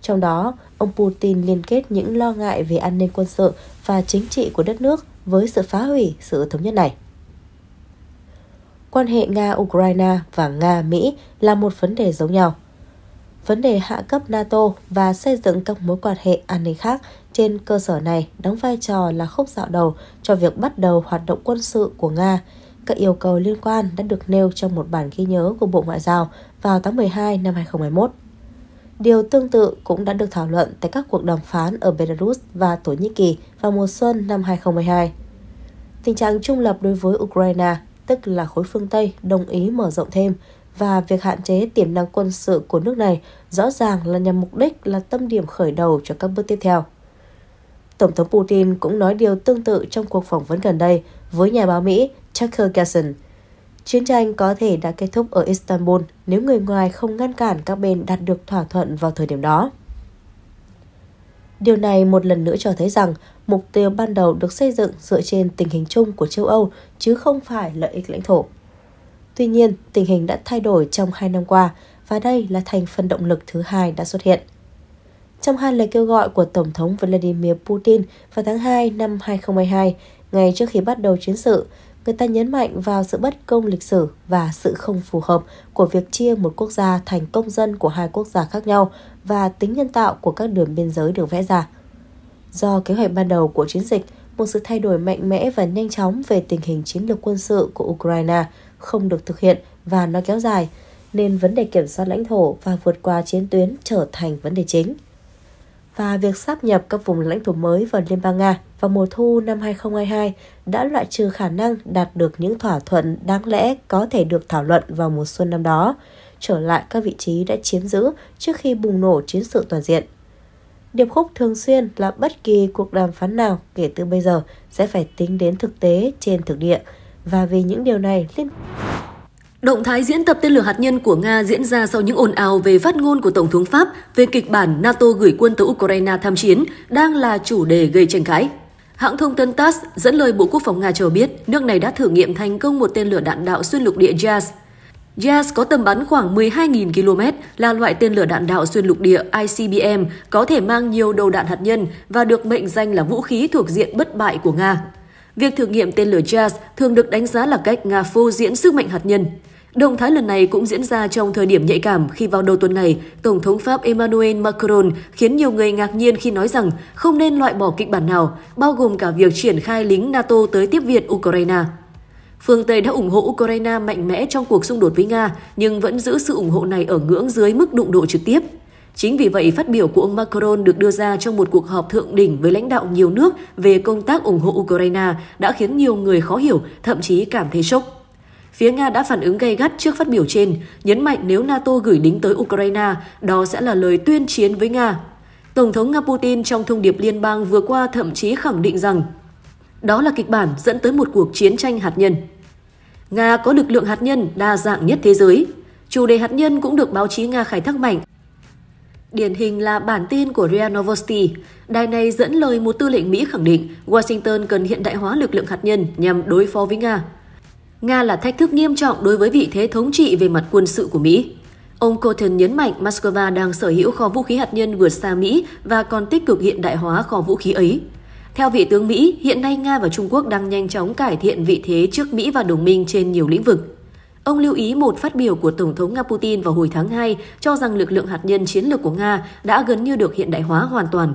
B: Trong đó, ông Putin liên kết những lo ngại về an ninh quân sự và chính trị của đất nước với sự phá hủy sự thống nhất này. Quan hệ Nga-Ukraine và Nga-Mỹ là một vấn đề giống nhau. Vấn đề hạ cấp NATO và xây dựng các mối quan hệ an ninh khác trên cơ sở này, đóng vai trò là khúc dạo đầu cho việc bắt đầu hoạt động quân sự của Nga. Các yêu cầu liên quan đã được nêu trong một bản ghi nhớ của Bộ Ngoại giao vào tháng 12 năm 2021. Điều tương tự cũng đã được thảo luận tại các cuộc đàm phán ở Belarus và Thổ Nhĩ Kỳ vào mùa xuân năm 2022. Tình trạng trung lập đối với Ukraine, tức là khối phương Tây đồng ý mở rộng thêm và việc hạn chế tiềm năng quân sự của nước này rõ ràng là nhằm mục đích là tâm điểm khởi đầu cho các bước tiếp theo. Tổng thống Putin cũng nói điều tương tự trong cuộc phỏng vấn gần đây với nhà báo Mỹ Tucker Carlson. Chiến tranh có thể đã kết thúc ở Istanbul nếu người ngoài không ngăn cản các bên đạt được thỏa thuận vào thời điểm đó. Điều này một lần nữa cho thấy rằng mục tiêu ban đầu được xây dựng dựa trên tình hình chung của châu Âu chứ không phải lợi ích lãnh thổ. Tuy nhiên, tình hình đã thay đổi trong hai năm qua và đây là thành phần động lực thứ hai đã xuất hiện – trong hai lời kêu gọi của Tổng thống Vladimir Putin vào tháng 2 năm 2022, ngay trước khi bắt đầu chiến sự, người ta nhấn mạnh vào sự bất công lịch sử và sự không phù hợp của việc chia một quốc gia thành công dân của hai quốc gia khác nhau và tính nhân tạo của các đường biên giới được vẽ ra. Do kế hoạch ban đầu của chiến dịch, một sự thay đổi mạnh mẽ và nhanh chóng về tình hình chiến lược quân sự của Ukraine không được thực hiện và nó kéo dài, nên vấn đề kiểm soát lãnh thổ và vượt qua chiến tuyến trở thành vấn đề chính và việc sáp nhập các vùng lãnh thổ mới vào Liên bang Nga vào mùa thu năm 2022 đã loại trừ khả năng đạt được những thỏa thuận đáng lẽ có thể được thảo luận vào mùa xuân năm đó, trở lại các vị trí đã chiếm giữ trước khi bùng nổ chiến sự toàn diện. Điệp khúc thường xuyên là bất kỳ cuộc đàm phán nào kể từ bây giờ sẽ phải tính đến thực tế trên thực địa và vì những điều này liên Động thái diễn tập tên lửa hạt nhân
A: của Nga diễn ra sau những ồn ào về phát ngôn của Tổng thống Pháp về kịch bản NATO gửi quân tới Ukraine tham chiến đang là chủ đề gây tranh cãi. Hãng thông tấn TASS dẫn lời Bộ Quốc phòng Nga cho biết nước này đã thử nghiệm thành công một tên lửa đạn đạo xuyên lục địa JAS. JAS có tầm bắn khoảng 12.000 km, là loại tên lửa đạn đạo xuyên lục địa ICBM, có thể mang nhiều đầu đạn hạt nhân và được mệnh danh là vũ khí thuộc diện bất bại của Nga. Việc thử nghiệm tên lửa JAS thường được đánh giá là cách Nga phô diễn sức mạnh hạt nhân. Động thái lần này cũng diễn ra trong thời điểm nhạy cảm khi vào đầu tuần này, Tổng thống Pháp Emmanuel Macron khiến nhiều người ngạc nhiên khi nói rằng không nên loại bỏ kịch bản nào, bao gồm cả việc triển khai lính NATO tới tiếp viện Ukraine. Phương Tây đã ủng hộ Ukraine mạnh mẽ trong cuộc xung đột với Nga, nhưng vẫn giữ sự ủng hộ này ở ngưỡng dưới mức đụng độ trực tiếp. Chính vì vậy, phát biểu của ông Macron được đưa ra trong một cuộc họp thượng đỉnh với lãnh đạo nhiều nước về công tác ủng hộ Ukraine đã khiến nhiều người khó hiểu, thậm chí cảm thấy sốc. Phía Nga đã phản ứng gay gắt trước phát biểu trên, nhấn mạnh nếu NATO gửi đính tới Ukraine, đó sẽ là lời tuyên chiến với Nga. Tổng thống Nga Putin trong thông điệp liên bang vừa qua thậm chí khẳng định rằng đó là kịch bản dẫn tới một cuộc chiến tranh hạt nhân. Nga có lực lượng hạt nhân đa dạng nhất thế giới. Chủ đề hạt nhân cũng được báo chí Nga khai thác mạnh. Điển hình là bản tin của RIA Novosti. Đài này dẫn lời một tư lệnh Mỹ khẳng định Washington cần hiện đại hóa lực lượng hạt nhân nhằm đối phó với Nga. Nga là thách thức nghiêm trọng đối với vị thế thống trị về mặt quân sự của Mỹ. Ông Cotton nhấn mạnh Moscow đang sở hữu kho vũ khí hạt nhân vượt xa Mỹ và còn tích cực hiện đại hóa kho vũ khí ấy. Theo vị tướng Mỹ, hiện nay Nga và Trung Quốc đang nhanh chóng cải thiện vị thế trước Mỹ và đồng minh trên nhiều lĩnh vực. Ông lưu ý một phát biểu của Tổng thống Nga Putin vào hồi tháng 2 cho rằng lực lượng hạt nhân chiến lược của Nga đã gần như được hiện đại hóa hoàn toàn.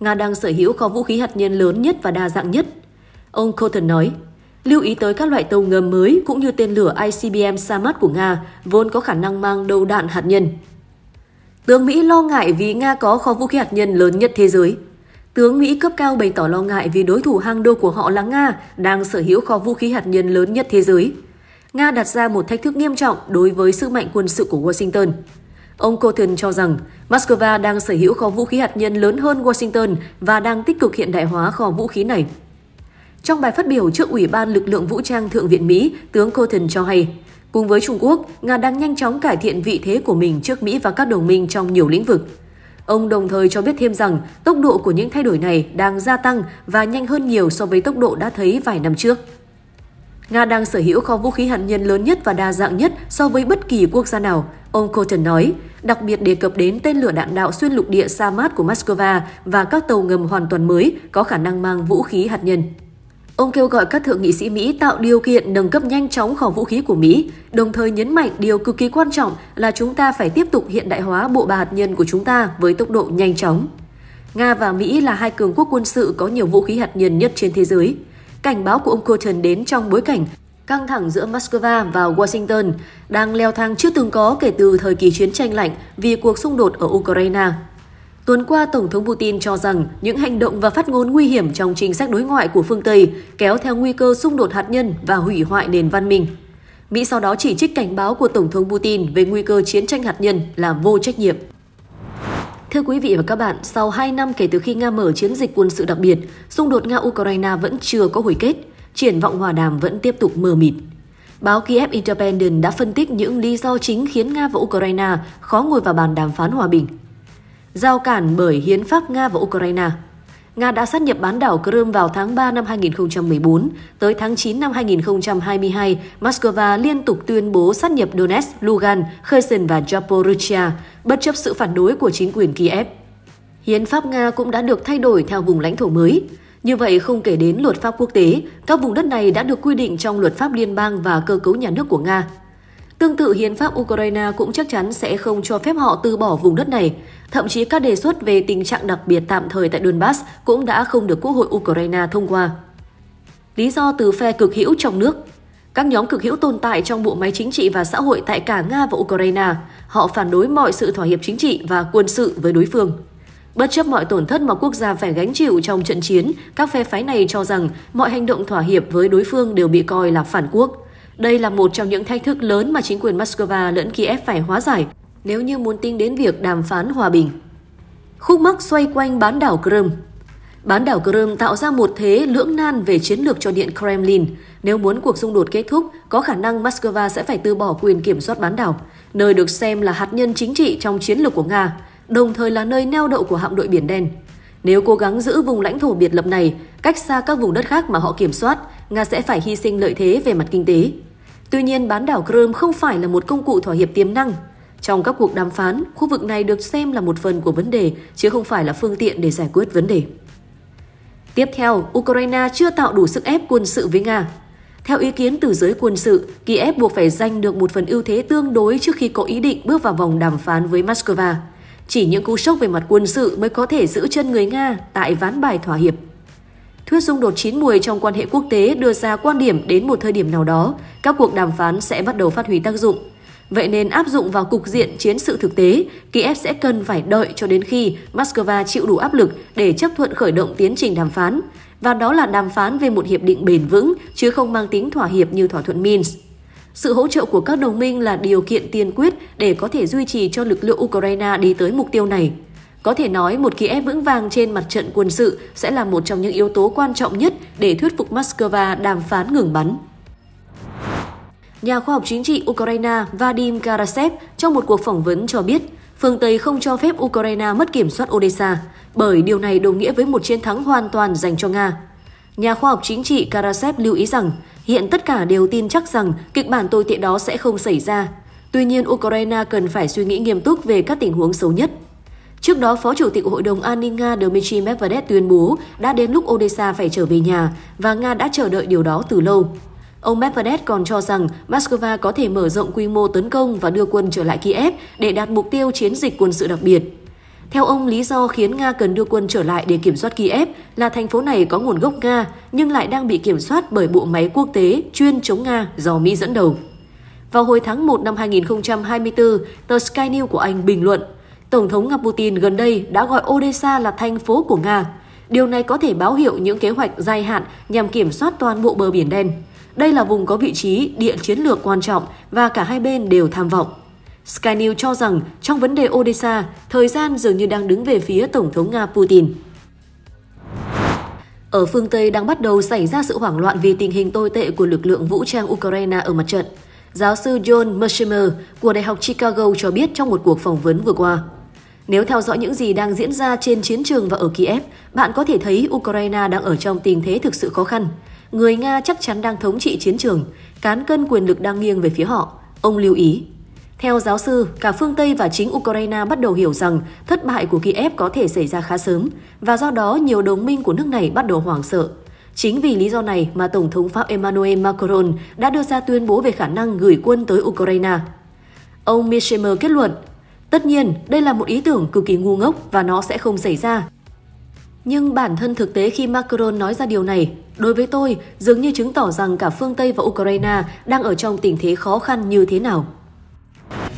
A: Nga đang sở hữu kho vũ khí hạt nhân lớn nhất và đa dạng nhất. Ông Cotton nói, lưu ý tới các loại tàu ngầm mới cũng như tên lửa ICBM Samad của Nga, vốn có khả năng mang đầu đạn hạt nhân. Tướng Mỹ lo ngại vì Nga có kho vũ khí hạt nhân lớn nhất thế giới. Tướng Mỹ cấp cao bày tỏ lo ngại vì đối thủ hàng đầu của họ là Nga đang sở hữu kho vũ khí hạt nhân lớn nhất thế giới. Nga đặt ra một thách thức nghiêm trọng đối với sức mạnh quân sự của Washington. Ông Cotton cho rằng Moscow đang sở hữu kho vũ khí hạt nhân lớn hơn Washington và đang tích cực hiện đại hóa kho vũ khí này. Trong bài phát biểu trước Ủy ban Lực lượng Vũ trang Thượng viện Mỹ, tướng Cotton cho hay, cùng với Trung Quốc, Nga đang nhanh chóng cải thiện vị thế của mình trước Mỹ và các đồng minh trong nhiều lĩnh vực. Ông đồng thời cho biết thêm rằng tốc độ của những thay đổi này đang gia tăng và nhanh hơn nhiều so với tốc độ đã thấy vài năm trước. Nga đang sở hữu kho vũ khí hạt nhân lớn nhất và đa dạng nhất so với bất kỳ quốc gia nào, ông Cotton nói, đặc biệt đề cập đến tên lửa đạn đạo xuyên lục địa Samat của Moscow và các tàu ngầm hoàn toàn mới có khả năng mang vũ khí hạt nhân. Ông kêu gọi các thượng nghị sĩ Mỹ tạo điều kiện nâng cấp nhanh chóng kho vũ khí của Mỹ, đồng thời nhấn mạnh điều cực kỳ quan trọng là chúng ta phải tiếp tục hiện đại hóa bộ bà hạt nhân của chúng ta với tốc độ nhanh chóng. Nga và Mỹ là hai cường quốc quân sự có nhiều vũ khí hạt nhân nhất trên thế giới. Cảnh báo của ông Colton đến trong bối cảnh căng thẳng giữa Moscow và Washington đang leo thang chưa từng có kể từ thời kỳ chiến tranh lạnh vì cuộc xung đột ở Ukraine. Tuần qua, Tổng thống Putin cho rằng những hành động và phát ngôn nguy hiểm trong chính sách đối ngoại của phương Tây kéo theo nguy cơ xung đột hạt nhân và hủy hoại nền văn minh. Mỹ sau đó chỉ trích cảnh báo của Tổng thống Putin về nguy cơ chiến tranh hạt nhân là vô trách nhiệm. Thưa quý vị và các bạn, sau 2 năm kể từ khi Nga mở chiến dịch quân sự đặc biệt, xung đột Nga-Ukraine vẫn chưa có hồi kết, triển vọng hòa đàm vẫn tiếp tục mờ mịt. Báo Kiev Independent đã phân tích những lý do chính khiến Nga và Ukraine khó ngồi vào bàn đàm phán hòa bình – giao cản bởi hiến pháp Nga và Ukraine. Nga đã sát nhập bán đảo Crimea vào tháng 3 năm 2014. Tới tháng 9 năm 2022, Moscow liên tục tuyên bố sát nhập Donetsk, lugansk, Kherson và Zaporizhia, bất chấp sự phản đối của chính quyền Kiev. Hiến pháp Nga cũng đã được thay đổi theo vùng lãnh thổ mới. Như vậy, không kể đến luật pháp quốc tế, các vùng đất này đã được quy định trong luật pháp liên bang và cơ cấu nhà nước của Nga. Tương tự, hiến pháp Ukraine cũng chắc chắn sẽ không cho phép họ từ bỏ vùng đất này. Thậm chí các đề xuất về tình trạng đặc biệt tạm thời tại Donbass cũng đã không được Quốc hội Ukraine thông qua. Lý do từ phe cực hữu trong nước các nhóm cực hữu tồn tại trong bộ máy chính trị và xã hội tại cả Nga và Ukraine. Họ phản đối mọi sự thỏa hiệp chính trị và quân sự với đối phương. Bất chấp mọi tổn thất mà quốc gia phải gánh chịu trong trận chiến, các phe phái này cho rằng mọi hành động thỏa hiệp với đối phương đều bị coi là phản quốc. Đây là một trong những thách thức lớn mà chính quyền Moscow lẫn Kiev phải hóa giải nếu như muốn tính đến việc đàm phán hòa bình. Khúc mắc xoay quanh bán đảo Crimea Bán đảo Crimea tạo ra một thế lưỡng nan về chiến lược cho Điện Kremlin. Nếu muốn cuộc xung đột kết thúc, có khả năng Moscow sẽ phải từ bỏ quyền kiểm soát bán đảo, nơi được xem là hạt nhân chính trị trong chiến lược của Nga, đồng thời là nơi neo đậu của hạm đội Biển Đen. Nếu cố gắng giữ vùng lãnh thổ biệt lập này, cách xa các vùng đất khác mà họ kiểm soát, Nga sẽ phải hy sinh lợi thế về mặt kinh tế. Tuy nhiên, bán đảo Crimea không phải là một công cụ thỏa hiệp tiềm năng. Trong các cuộc đàm phán, khu vực này được xem là một phần của vấn đề, chứ không phải là phương tiện để giải quyết vấn đề. Tiếp theo, Ukraine chưa tạo đủ sức ép quân sự với Nga. Theo ý kiến từ giới quân sự, Kiev buộc phải giành được một phần ưu thế tương đối trước khi có ý định bước vào vòng đàm phán với Moscow. Chỉ những cú sốc về mặt quân sự mới có thể giữ chân người Nga tại ván bài thỏa hiệp. Thuyết xung đột chín mùi trong quan hệ quốc tế đưa ra quan điểm đến một thời điểm nào đó, các cuộc đàm phán sẽ bắt đầu phát huy tác dụng. Vậy nên áp dụng vào cục diện chiến sự thực tế, Kiev sẽ cần phải đợi cho đến khi Moscow chịu đủ áp lực để chấp thuận khởi động tiến trình đàm phán. Và đó là đàm phán về một hiệp định bền vững, chứ không mang tính thỏa hiệp như thỏa thuận Minsk. Sự hỗ trợ của các đồng minh là điều kiện tiên quyết để có thể duy trì cho lực lượng Ukraine đi tới mục tiêu này. Có thể nói một Kiev vững vàng trên mặt trận quân sự sẽ là một trong những yếu tố quan trọng nhất để thuyết phục Moscow đàm phán ngừng bắn. Nhà khoa học chính trị Ukraine Vadim Karasev trong một cuộc phỏng vấn cho biết phương Tây không cho phép Ukraine mất kiểm soát Odessa bởi điều này đồng nghĩa với một chiến thắng hoàn toàn dành cho Nga. Nhà khoa học chính trị Karasev lưu ý rằng hiện tất cả đều tin chắc rằng kịch bản tồi tệ đó sẽ không xảy ra. Tuy nhiên, Ukraine cần phải suy nghĩ nghiêm túc về các tình huống xấu nhất. Trước đó, Phó Chủ tịch Hội đồng An ninh Nga Dmitry Medvedev tuyên bố đã đến lúc Odessa phải trở về nhà và Nga đã chờ đợi điều đó từ lâu. Ông Medvedev còn cho rằng Moscow có thể mở rộng quy mô tấn công và đưa quân trở lại Kiev để đạt mục tiêu chiến dịch quân sự đặc biệt. Theo ông, lý do khiến Nga cần đưa quân trở lại để kiểm soát Kiev là thành phố này có nguồn gốc Nga nhưng lại đang bị kiểm soát bởi bộ máy quốc tế chuyên chống Nga do Mỹ dẫn đầu. Vào hồi tháng 1 năm 2024, tờ Sky News của Anh bình luận – Tổng thống Nga Putin gần đây đã gọi Odessa là thành phố của Nga. Điều này có thể báo hiệu những kế hoạch dài hạn nhằm kiểm soát toàn bộ bờ Biển Đen. Đây là vùng có vị trí địa chiến lược quan trọng và cả hai bên đều tham vọng. Sky News cho rằng trong vấn đề Odessa, thời gian dường như đang đứng về phía Tổng thống Nga Putin. Ở phương Tây đang bắt đầu xảy ra sự hoảng loạn vì tình hình tồi tệ của lực lượng vũ trang Ukraine ở mặt trận. Giáo sư John Mersheimer của Đại học Chicago cho biết trong một cuộc phỏng vấn vừa qua. Nếu theo dõi những gì đang diễn ra trên chiến trường và ở Kiev, bạn có thể thấy Ukraine đang ở trong tình thế thực sự khó khăn. Người Nga chắc chắn đang thống trị chiến trường, cán cân quyền lực đang nghiêng về phía họ, ông lưu ý. Theo giáo sư, cả phương Tây và chính Ukraine bắt đầu hiểu rằng thất bại của Kiev có thể xảy ra khá sớm và do đó nhiều đồng minh của nước này bắt đầu hoảng sợ. Chính vì lý do này mà Tổng thống Pháp Emmanuel Macron đã đưa ra tuyên bố về khả năng gửi quân tới Ukraine. Ông Mishemer kết luận, Tất nhiên, đây là một ý tưởng cực kỳ ngu ngốc và nó sẽ không xảy ra. Nhưng bản thân thực tế khi Macron nói ra điều này, đối với tôi dường như chứng tỏ rằng cả phương Tây và Ukraine đang ở trong tình thế khó khăn như thế nào.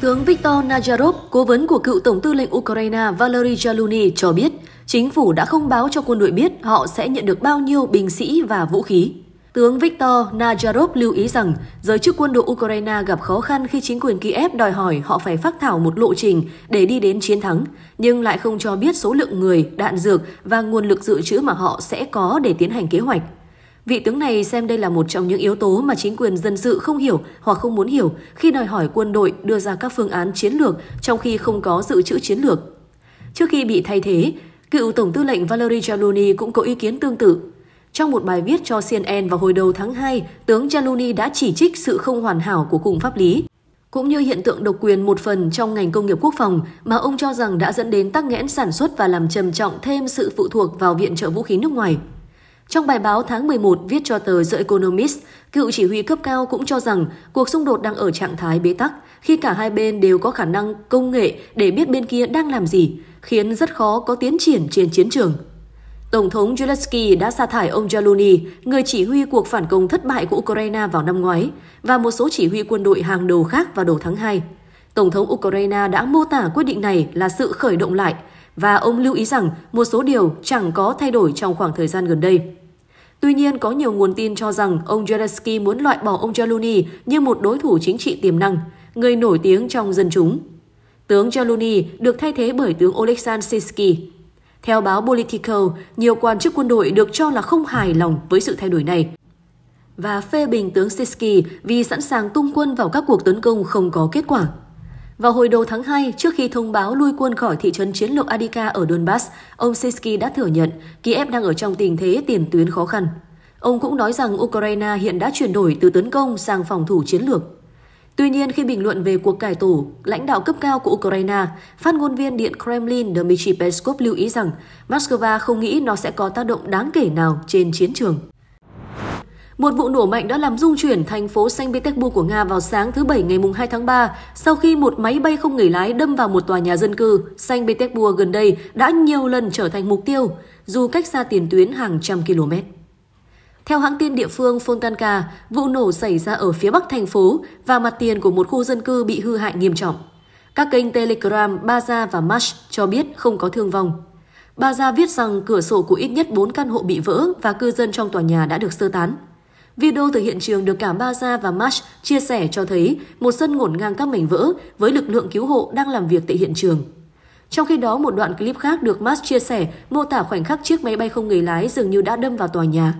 A: Tướng Viktor Najarov, cố vấn của cựu Tổng tư lệnh Ukraine Valery Zaluni cho biết, chính phủ đã không báo cho quân đội biết họ sẽ nhận được bao nhiêu binh sĩ và vũ khí. Tướng Viktor Najarov lưu ý rằng giới chức quân đội Ukraine gặp khó khăn khi chính quyền Kiev đòi hỏi họ phải phát thảo một lộ trình để đi đến chiến thắng, nhưng lại không cho biết số lượng người, đạn dược và nguồn lực dự trữ mà họ sẽ có để tiến hành kế hoạch. Vị tướng này xem đây là một trong những yếu tố mà chính quyền dân sự không hiểu hoặc không muốn hiểu khi đòi hỏi quân đội đưa ra các phương án chiến lược trong khi không có dự trữ chiến lược. Trước khi bị thay thế, cựu Tổng tư lệnh Valery Zaluni cũng có ý kiến tương tự. Trong một bài viết cho CNN vào hồi đầu tháng 2, tướng Jaluni đã chỉ trích sự không hoàn hảo của khung pháp lý, cũng như hiện tượng độc quyền một phần trong ngành công nghiệp quốc phòng mà ông cho rằng đã dẫn đến tắc nghẽn sản xuất và làm trầm trọng thêm sự phụ thuộc vào viện trợ vũ khí nước ngoài. Trong bài báo tháng 11 viết cho tờ The Economist, cựu chỉ huy cấp cao cũng cho rằng cuộc xung đột đang ở trạng thái bế tắc khi cả hai bên đều có khả năng công nghệ để biết bên kia đang làm gì, khiến rất khó có tiến triển trên chiến trường. Tổng thống Zelensky đã sa thải ông Zelensky, người chỉ huy cuộc phản công thất bại của Ukraine vào năm ngoái, và một số chỉ huy quân đội hàng đầu khác vào đầu tháng 2. Tổng thống Ukraine đã mô tả quyết định này là sự khởi động lại, và ông lưu ý rằng một số điều chẳng có thay đổi trong khoảng thời gian gần đây. Tuy nhiên, có nhiều nguồn tin cho rằng ông Zelensky muốn loại bỏ ông Zelensky như một đối thủ chính trị tiềm năng, người nổi tiếng trong dân chúng. Tướng Zelensky được thay thế bởi tướng Oleksandr Sisky, theo báo Politico, nhiều quan chức quân đội được cho là không hài lòng với sự thay đổi này và phê bình tướng Sisky vì sẵn sàng tung quân vào các cuộc tấn công không có kết quả. Vào hồi đầu tháng 2, trước khi thông báo lui quân khỏi thị trấn chiến lược Adika ở Donbass, ông Sisky đã thừa nhận Kiev đang ở trong tình thế tiền tuyến khó khăn. Ông cũng nói rằng Ukraine hiện đã chuyển đổi từ tấn công sang phòng thủ chiến lược. Tuy nhiên, khi bình luận về cuộc cải tổ, lãnh đạo cấp cao của Ukraine, phát ngôn viên Điện Kremlin Dmitry Peskov lưu ý rằng Moscow không nghĩ nó sẽ có tác động đáng kể nào trên chiến trường. Một vụ nổ mạnh đã làm rung chuyển thành phố Saint Petersburg của Nga vào sáng thứ Bảy ngày 2 tháng 3 sau khi một máy bay không người lái đâm vào một tòa nhà dân cư. Saint Petersburg gần đây đã nhiều lần trở thành mục tiêu, dù cách xa tiền tuyến hàng trăm km. Theo hãng tin địa phương Fontanka, vụ nổ xảy ra ở phía bắc thành phố và mặt tiền của một khu dân cư bị hư hại nghiêm trọng. Các kênh Telegram Baza và Mash cho biết không có thương vong. Baza viết rằng cửa sổ của ít nhất 4 căn hộ bị vỡ và cư dân trong tòa nhà đã được sơ tán. Video từ hiện trường được cả Baza và Mash chia sẻ cho thấy một sân ngổn ngang các mảnh vỡ với lực lượng cứu hộ đang làm việc tại hiện trường. Trong khi đó, một đoạn clip khác được Mash chia sẻ mô tả khoảnh khắc chiếc máy bay không người lái dường như đã đâm vào tòa nhà.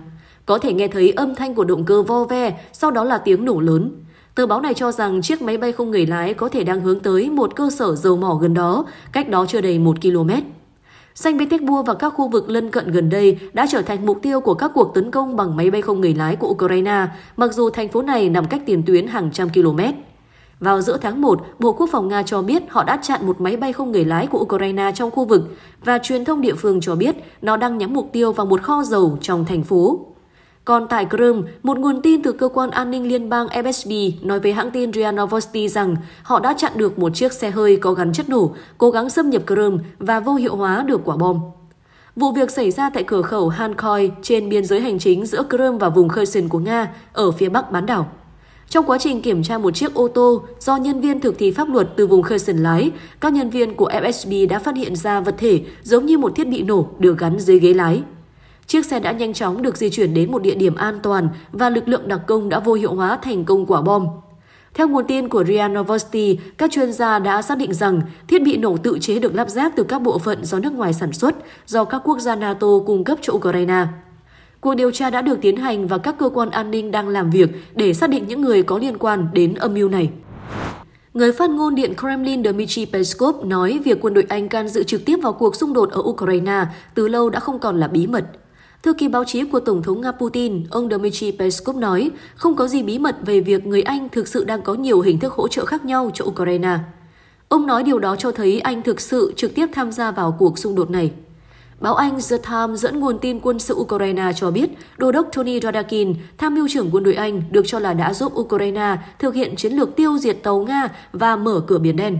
A: Có thể nghe thấy âm thanh của động cơ vo ve, sau đó là tiếng nổ lớn. Tờ báo này cho rằng chiếc máy bay không người lái có thể đang hướng tới một cơ sở dầu mỏ gần đó, cách đó chưa đầy 1 km. Xanh Petersburg và các khu vực lân cận gần đây đã trở thành mục tiêu của các cuộc tấn công bằng máy bay không người lái của Ukraine, mặc dù thành phố này nằm cách tiền tuyến hàng trăm km. Vào giữa tháng 1, Bộ Quốc phòng Nga cho biết họ đã chặn một máy bay không người lái của Ukraine trong khu vực và truyền thông địa phương cho biết nó đang nhắm mục tiêu vào một kho dầu trong thành phố. Còn tại Crimea, một nguồn tin từ cơ quan an ninh liên bang FSB nói với hãng tin RIA Novosti rằng họ đã chặn được một chiếc xe hơi có gắn chất nổ, cố gắng xâm nhập Crimea và vô hiệu hóa được quả bom. Vụ việc xảy ra tại cửa khẩu Hankoi trên biên giới hành chính giữa Crimea và vùng Kherson của Nga ở phía bắc bán đảo. Trong quá trình kiểm tra một chiếc ô tô do nhân viên thực thi pháp luật từ vùng Kherson lái, các nhân viên của FSB đã phát hiện ra vật thể giống như một thiết bị nổ được gắn dưới ghế lái. Chiếc xe đã nhanh chóng được di chuyển đến một địa điểm an toàn và lực lượng đặc công đã vô hiệu hóa thành công quả bom. Theo nguồn tin của RIA Novosti, các chuyên gia đã xác định rằng thiết bị nổ tự chế được lắp ráp từ các bộ phận do nước ngoài sản xuất, do các quốc gia NATO cung cấp cho Ukraine. Cuộc điều tra đã được tiến hành và các cơ quan an ninh đang làm việc để xác định những người có liên quan đến âm mưu này. Người phát ngôn Điện Kremlin Dmitry Peskov nói việc quân đội Anh can dự trực tiếp vào cuộc xung đột ở Ukraine từ lâu đã không còn là bí mật. Thư ký báo chí của Tổng thống Nga Putin, ông Dmitry Peskov nói không có gì bí mật về việc người Anh thực sự đang có nhiều hình thức hỗ trợ khác nhau cho Ukraine. Ông nói điều đó cho thấy Anh thực sự trực tiếp tham gia vào cuộc xung đột này. Báo Anh The Times dẫn nguồn tin quân sự Ukraine cho biết, đô đốc Tony Radakin, tham mưu trưởng quân đội Anh, được cho là đã giúp Ukraine thực hiện chiến lược tiêu diệt tàu Nga và mở cửa Biển Đen.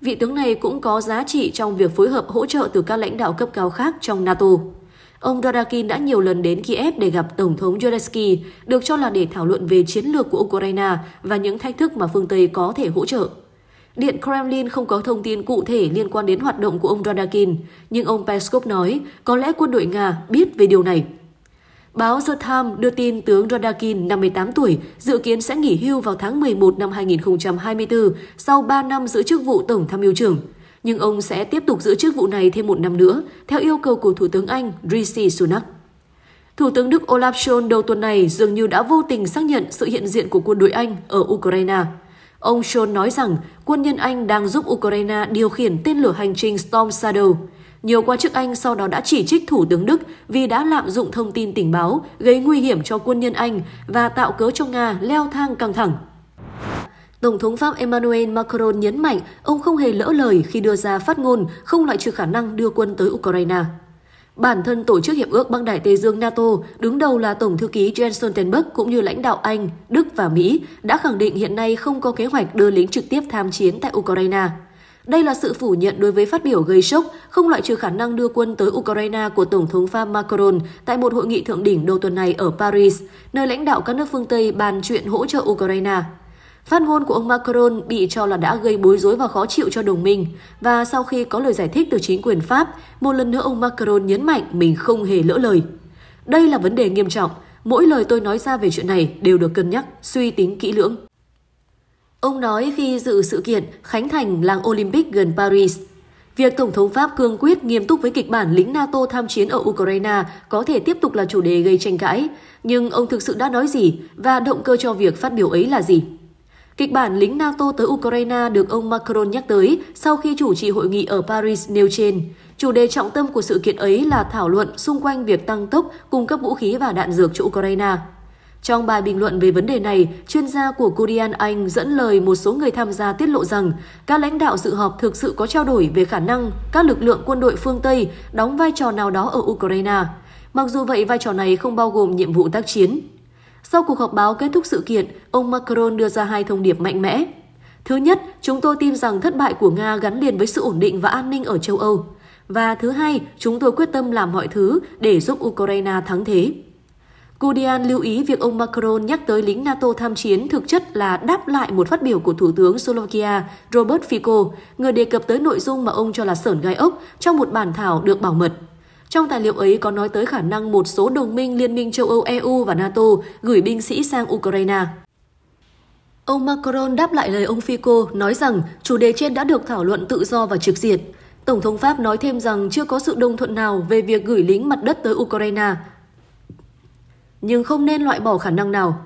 A: Vị tướng này cũng có giá trị trong việc phối hợp hỗ trợ từ các lãnh đạo cấp cao khác trong NATO. Ông Dorakin đã nhiều lần đến Kiev để gặp Tổng thống Zelensky, được cho là để thảo luận về chiến lược của Ukraine và những thách thức mà phương Tây có thể hỗ trợ. Điện Kremlin không có thông tin cụ thể liên quan đến hoạt động của ông Dorakin, nhưng ông Peskov nói có lẽ quân đội Nga biết về điều này. Báo The Times đưa tin tướng Rodakin, 58 tuổi, dự kiến sẽ nghỉ hưu vào tháng 11 năm 2024 sau 3 năm giữ chức vụ Tổng tham mưu trưởng nhưng ông sẽ tiếp tục giữ chức vụ này thêm một năm nữa, theo yêu cầu của Thủ tướng Anh Rishi Sunak. Thủ tướng Đức Olaf Scholz đầu tuần này dường như đã vô tình xác nhận sự hiện diện của quân đội Anh ở Ukraine. Ông Scholz nói rằng quân nhân Anh đang giúp Ukraine điều khiển tên lửa hành trình Storm Shadow. Nhiều quan chức Anh sau đó đã chỉ trích Thủ tướng Đức vì đã lạm dụng thông tin tình báo, gây nguy hiểm cho quân nhân Anh và tạo cớ cho Nga leo thang căng thẳng. Tổng thống Pháp Emmanuel Macron nhấn mạnh ông không hề lỡ lời khi đưa ra phát ngôn không loại trừ khả năng đưa quân tới Ukraine. Bản thân Tổ chức Hiệp ước băng Đại Tây Dương NATO, đứng đầu là Tổng thư ký Jens Stoltenberg cũng như lãnh đạo Anh, Đức và Mỹ đã khẳng định hiện nay không có kế hoạch đưa lính trực tiếp tham chiến tại Ukraine. Đây là sự phủ nhận đối với phát biểu gây sốc, không loại trừ khả năng đưa quân tới Ukraine của Tổng thống Pháp Macron tại một hội nghị thượng đỉnh đầu tuần này ở Paris, nơi lãnh đạo các nước phương Tây bàn chuyện hỗ trợ Ukraine. Phát ngôn của ông Macron bị cho là đã gây bối rối và khó chịu cho đồng minh. Và sau khi có lời giải thích từ chính quyền Pháp, một lần nữa ông Macron nhấn mạnh mình không hề lỡ lời. Đây là vấn đề nghiêm trọng. Mỗi lời tôi nói ra về chuyện này đều được cân nhắc, suy tính kỹ lưỡng. Ông nói khi dự sự kiện khánh thành làng Olympic gần Paris, Việc Tổng thống Pháp cương quyết nghiêm túc với kịch bản lính NATO tham chiến ở Ukraine có thể tiếp tục là chủ đề gây tranh cãi. Nhưng ông thực sự đã nói gì và động cơ cho việc phát biểu ấy là gì? Kịch bản lính NATO tới Ukraine được ông Macron nhắc tới sau khi chủ trì hội nghị ở Paris nêu trên. Chủ đề trọng tâm của sự kiện ấy là thảo luận xung quanh việc tăng tốc cung cấp vũ khí và đạn dược cho Ukraine. Trong bài bình luận về vấn đề này, chuyên gia của Korean Anh dẫn lời một số người tham gia tiết lộ rằng các lãnh đạo dự họp thực sự có trao đổi về khả năng các lực lượng quân đội phương Tây đóng vai trò nào đó ở Ukraine. Mặc dù vậy, vai trò này không bao gồm nhiệm vụ tác chiến. Sau cuộc họp báo kết thúc sự kiện, ông Macron đưa ra hai thông điệp mạnh mẽ. Thứ nhất, chúng tôi tin rằng thất bại của Nga gắn liền với sự ổn định và an ninh ở châu Âu. Và thứ hai, chúng tôi quyết tâm làm mọi thứ để giúp Ukraine thắng thế. Guardian lưu ý việc ông Macron nhắc tới lính NATO tham chiến thực chất là đáp lại một phát biểu của Thủ tướng Slovakia Robert Fico, người đề cập tới nội dung mà ông cho là sởn gai ốc trong một bản thảo được bảo mật. Trong tài liệu ấy có nói tới khả năng một số đồng minh Liên minh châu Âu EU và NATO gửi binh sĩ sang Ukraine. Ông Macron đáp lại lời ông Fico nói rằng chủ đề trên đã được thảo luận tự do và trực diện. Tổng thống Pháp nói thêm rằng chưa có sự đồng thuận nào về việc gửi lính mặt đất tới Ukraine. Nhưng không nên loại bỏ khả năng nào.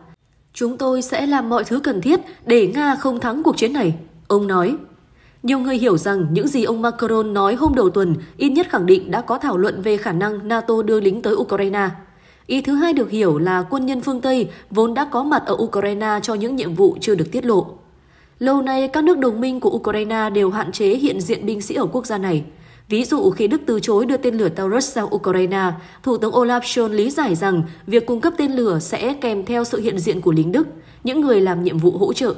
A: Chúng tôi sẽ làm mọi thứ cần thiết để Nga không thắng cuộc chiến này, ông nói. Nhiều người hiểu rằng những gì ông Macron nói hôm đầu tuần ít nhất khẳng định đã có thảo luận về khả năng NATO đưa lính tới Ukraine. Ý thứ hai được hiểu là quân nhân phương Tây vốn đã có mặt ở Ukraine cho những nhiệm vụ chưa được tiết lộ. Lâu nay, các nước đồng minh của Ukraine đều hạn chế hiện diện binh sĩ ở quốc gia này. Ví dụ khi Đức từ chối đưa tên lửa Taurus sang Ukraine, Thủ tướng Olaf Scholz lý giải rằng việc cung cấp tên lửa sẽ kèm theo sự hiện diện của lính Đức, những người làm nhiệm vụ hỗ trợ.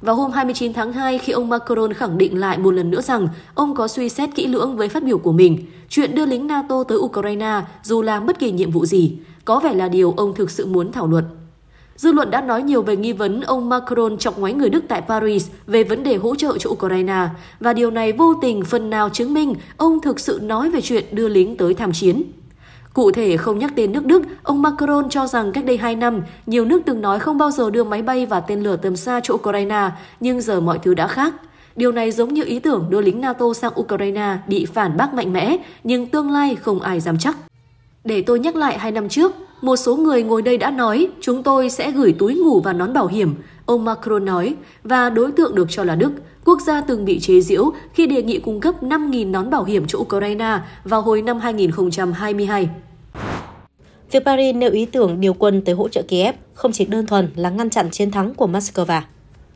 A: Vào hôm 29 tháng 2, khi ông Macron khẳng định lại một lần nữa rằng ông có suy xét kỹ lưỡng với phát biểu của mình, chuyện đưa lính NATO tới Ukraine dù làm bất kỳ nhiệm vụ gì, có vẻ là điều ông thực sự muốn thảo luận. Dư luận đã nói nhiều về nghi vấn ông Macron chọc ngoáy người Đức tại Paris về vấn đề hỗ trợ cho Ukraine, và điều này vô tình phần nào chứng minh ông thực sự nói về chuyện đưa lính tới tham chiến. Cụ thể không nhắc tên nước Đức, ông Macron cho rằng cách đây 2 năm, nhiều nước từng nói không bao giờ đưa máy bay và tên lửa tầm xa cho Ukraine, nhưng giờ mọi thứ đã khác. Điều này giống như ý tưởng đưa lính NATO sang Ukraine bị phản bác mạnh mẽ, nhưng tương lai không ai dám chắc. Để tôi nhắc lại hai năm trước, một số người ngồi đây đã nói chúng tôi sẽ gửi túi ngủ và nón bảo hiểm, ông Macron nói, và đối tượng được cho là Đức, quốc gia từng bị chế giễu khi đề nghị cung cấp 5.000 nón bảo hiểm cho Ukraine vào hồi năm 2022.
B: Việc Paris nêu ý tưởng điều quân tới hỗ trợ Kiev không chỉ đơn thuần là ngăn chặn chiến thắng của Moscow.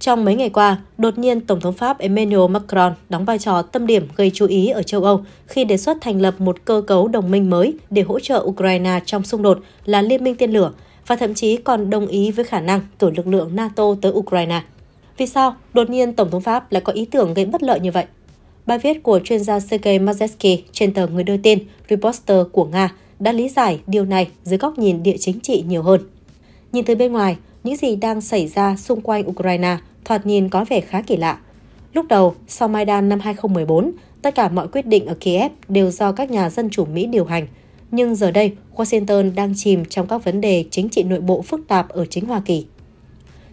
B: Trong mấy ngày qua, đột nhiên Tổng thống Pháp Emmanuel Macron đóng vai trò tâm điểm gây chú ý ở châu Âu khi đề xuất thành lập một cơ cấu đồng minh mới để hỗ trợ Ukraine trong xung đột là liên minh tên lửa và thậm chí còn đồng ý với khả năng cử lực lượng NATO tới Ukraine. Vì sao đột nhiên Tổng thống Pháp lại có ý tưởng gây bất lợi như vậy? Bài viết của chuyên gia Sergei Mazeski trên tờ Người đưa tin Reporter của Nga đã lý giải điều này dưới góc nhìn địa chính trị nhiều hơn. Nhìn từ bên ngoài, những gì đang xảy ra xung quanh Ukraine thoạt nhìn có vẻ khá kỳ lạ. Lúc đầu, sau Maidan năm 2014, tất cả mọi quyết định ở Kiev đều do các nhà dân chủ Mỹ điều hành. Nhưng giờ đây, Washington đang chìm trong các vấn đề chính trị nội bộ phức tạp ở chính Hoa Kỳ.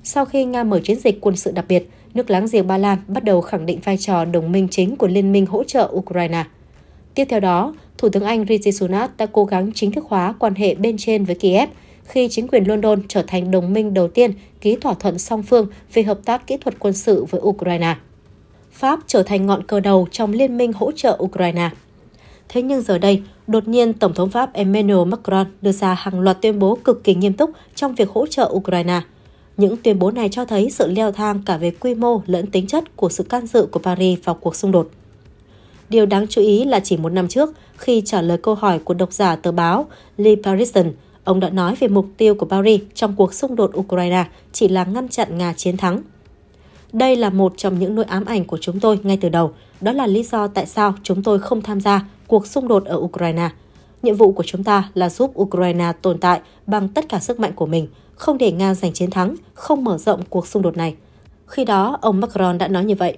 B: Sau khi Nga mở chiến dịch quân sự đặc biệt, nước láng giềng Ba Lan bắt đầu khẳng định vai trò đồng minh chính của Liên minh hỗ trợ Ukraine. Tiếp theo đó, Thủ tướng Anh Rishi Sunak đã cố gắng chính thức hóa quan hệ bên trên với Kiev khi chính quyền London trở thành đồng minh đầu tiên ký thỏa thuận song phương về hợp tác kỹ thuật quân sự với Ukraine. Pháp trở thành ngọn cờ đầu trong liên minh hỗ trợ Ukraine. Thế nhưng giờ đây, đột nhiên Tổng thống Pháp Emmanuel Macron đưa ra hàng loạt tuyên bố cực kỳ nghiêm túc trong việc hỗ trợ Ukraine. Những tuyên bố này cho thấy sự leo thang cả về quy mô lẫn tính chất của sự can dự của Paris vào cuộc xung đột. Điều đáng chú ý là chỉ một năm trước, khi trả lời câu hỏi của độc giả tờ báo Lee Parison, ông đã nói về mục tiêu của Paris trong cuộc xung đột Ukraine chỉ là ngăn chặn Nga chiến thắng. Đây là một trong những nỗi ám ảnh của chúng tôi ngay từ đầu. Đó là lý do tại sao chúng tôi không tham gia cuộc xung đột ở Ukraine. Nhiệm vụ của chúng ta là giúp Ukraine tồn tại bằng tất cả sức mạnh của mình, không để Nga giành chiến thắng, không mở rộng cuộc xung đột này. Khi đó, ông Macron đã nói như vậy.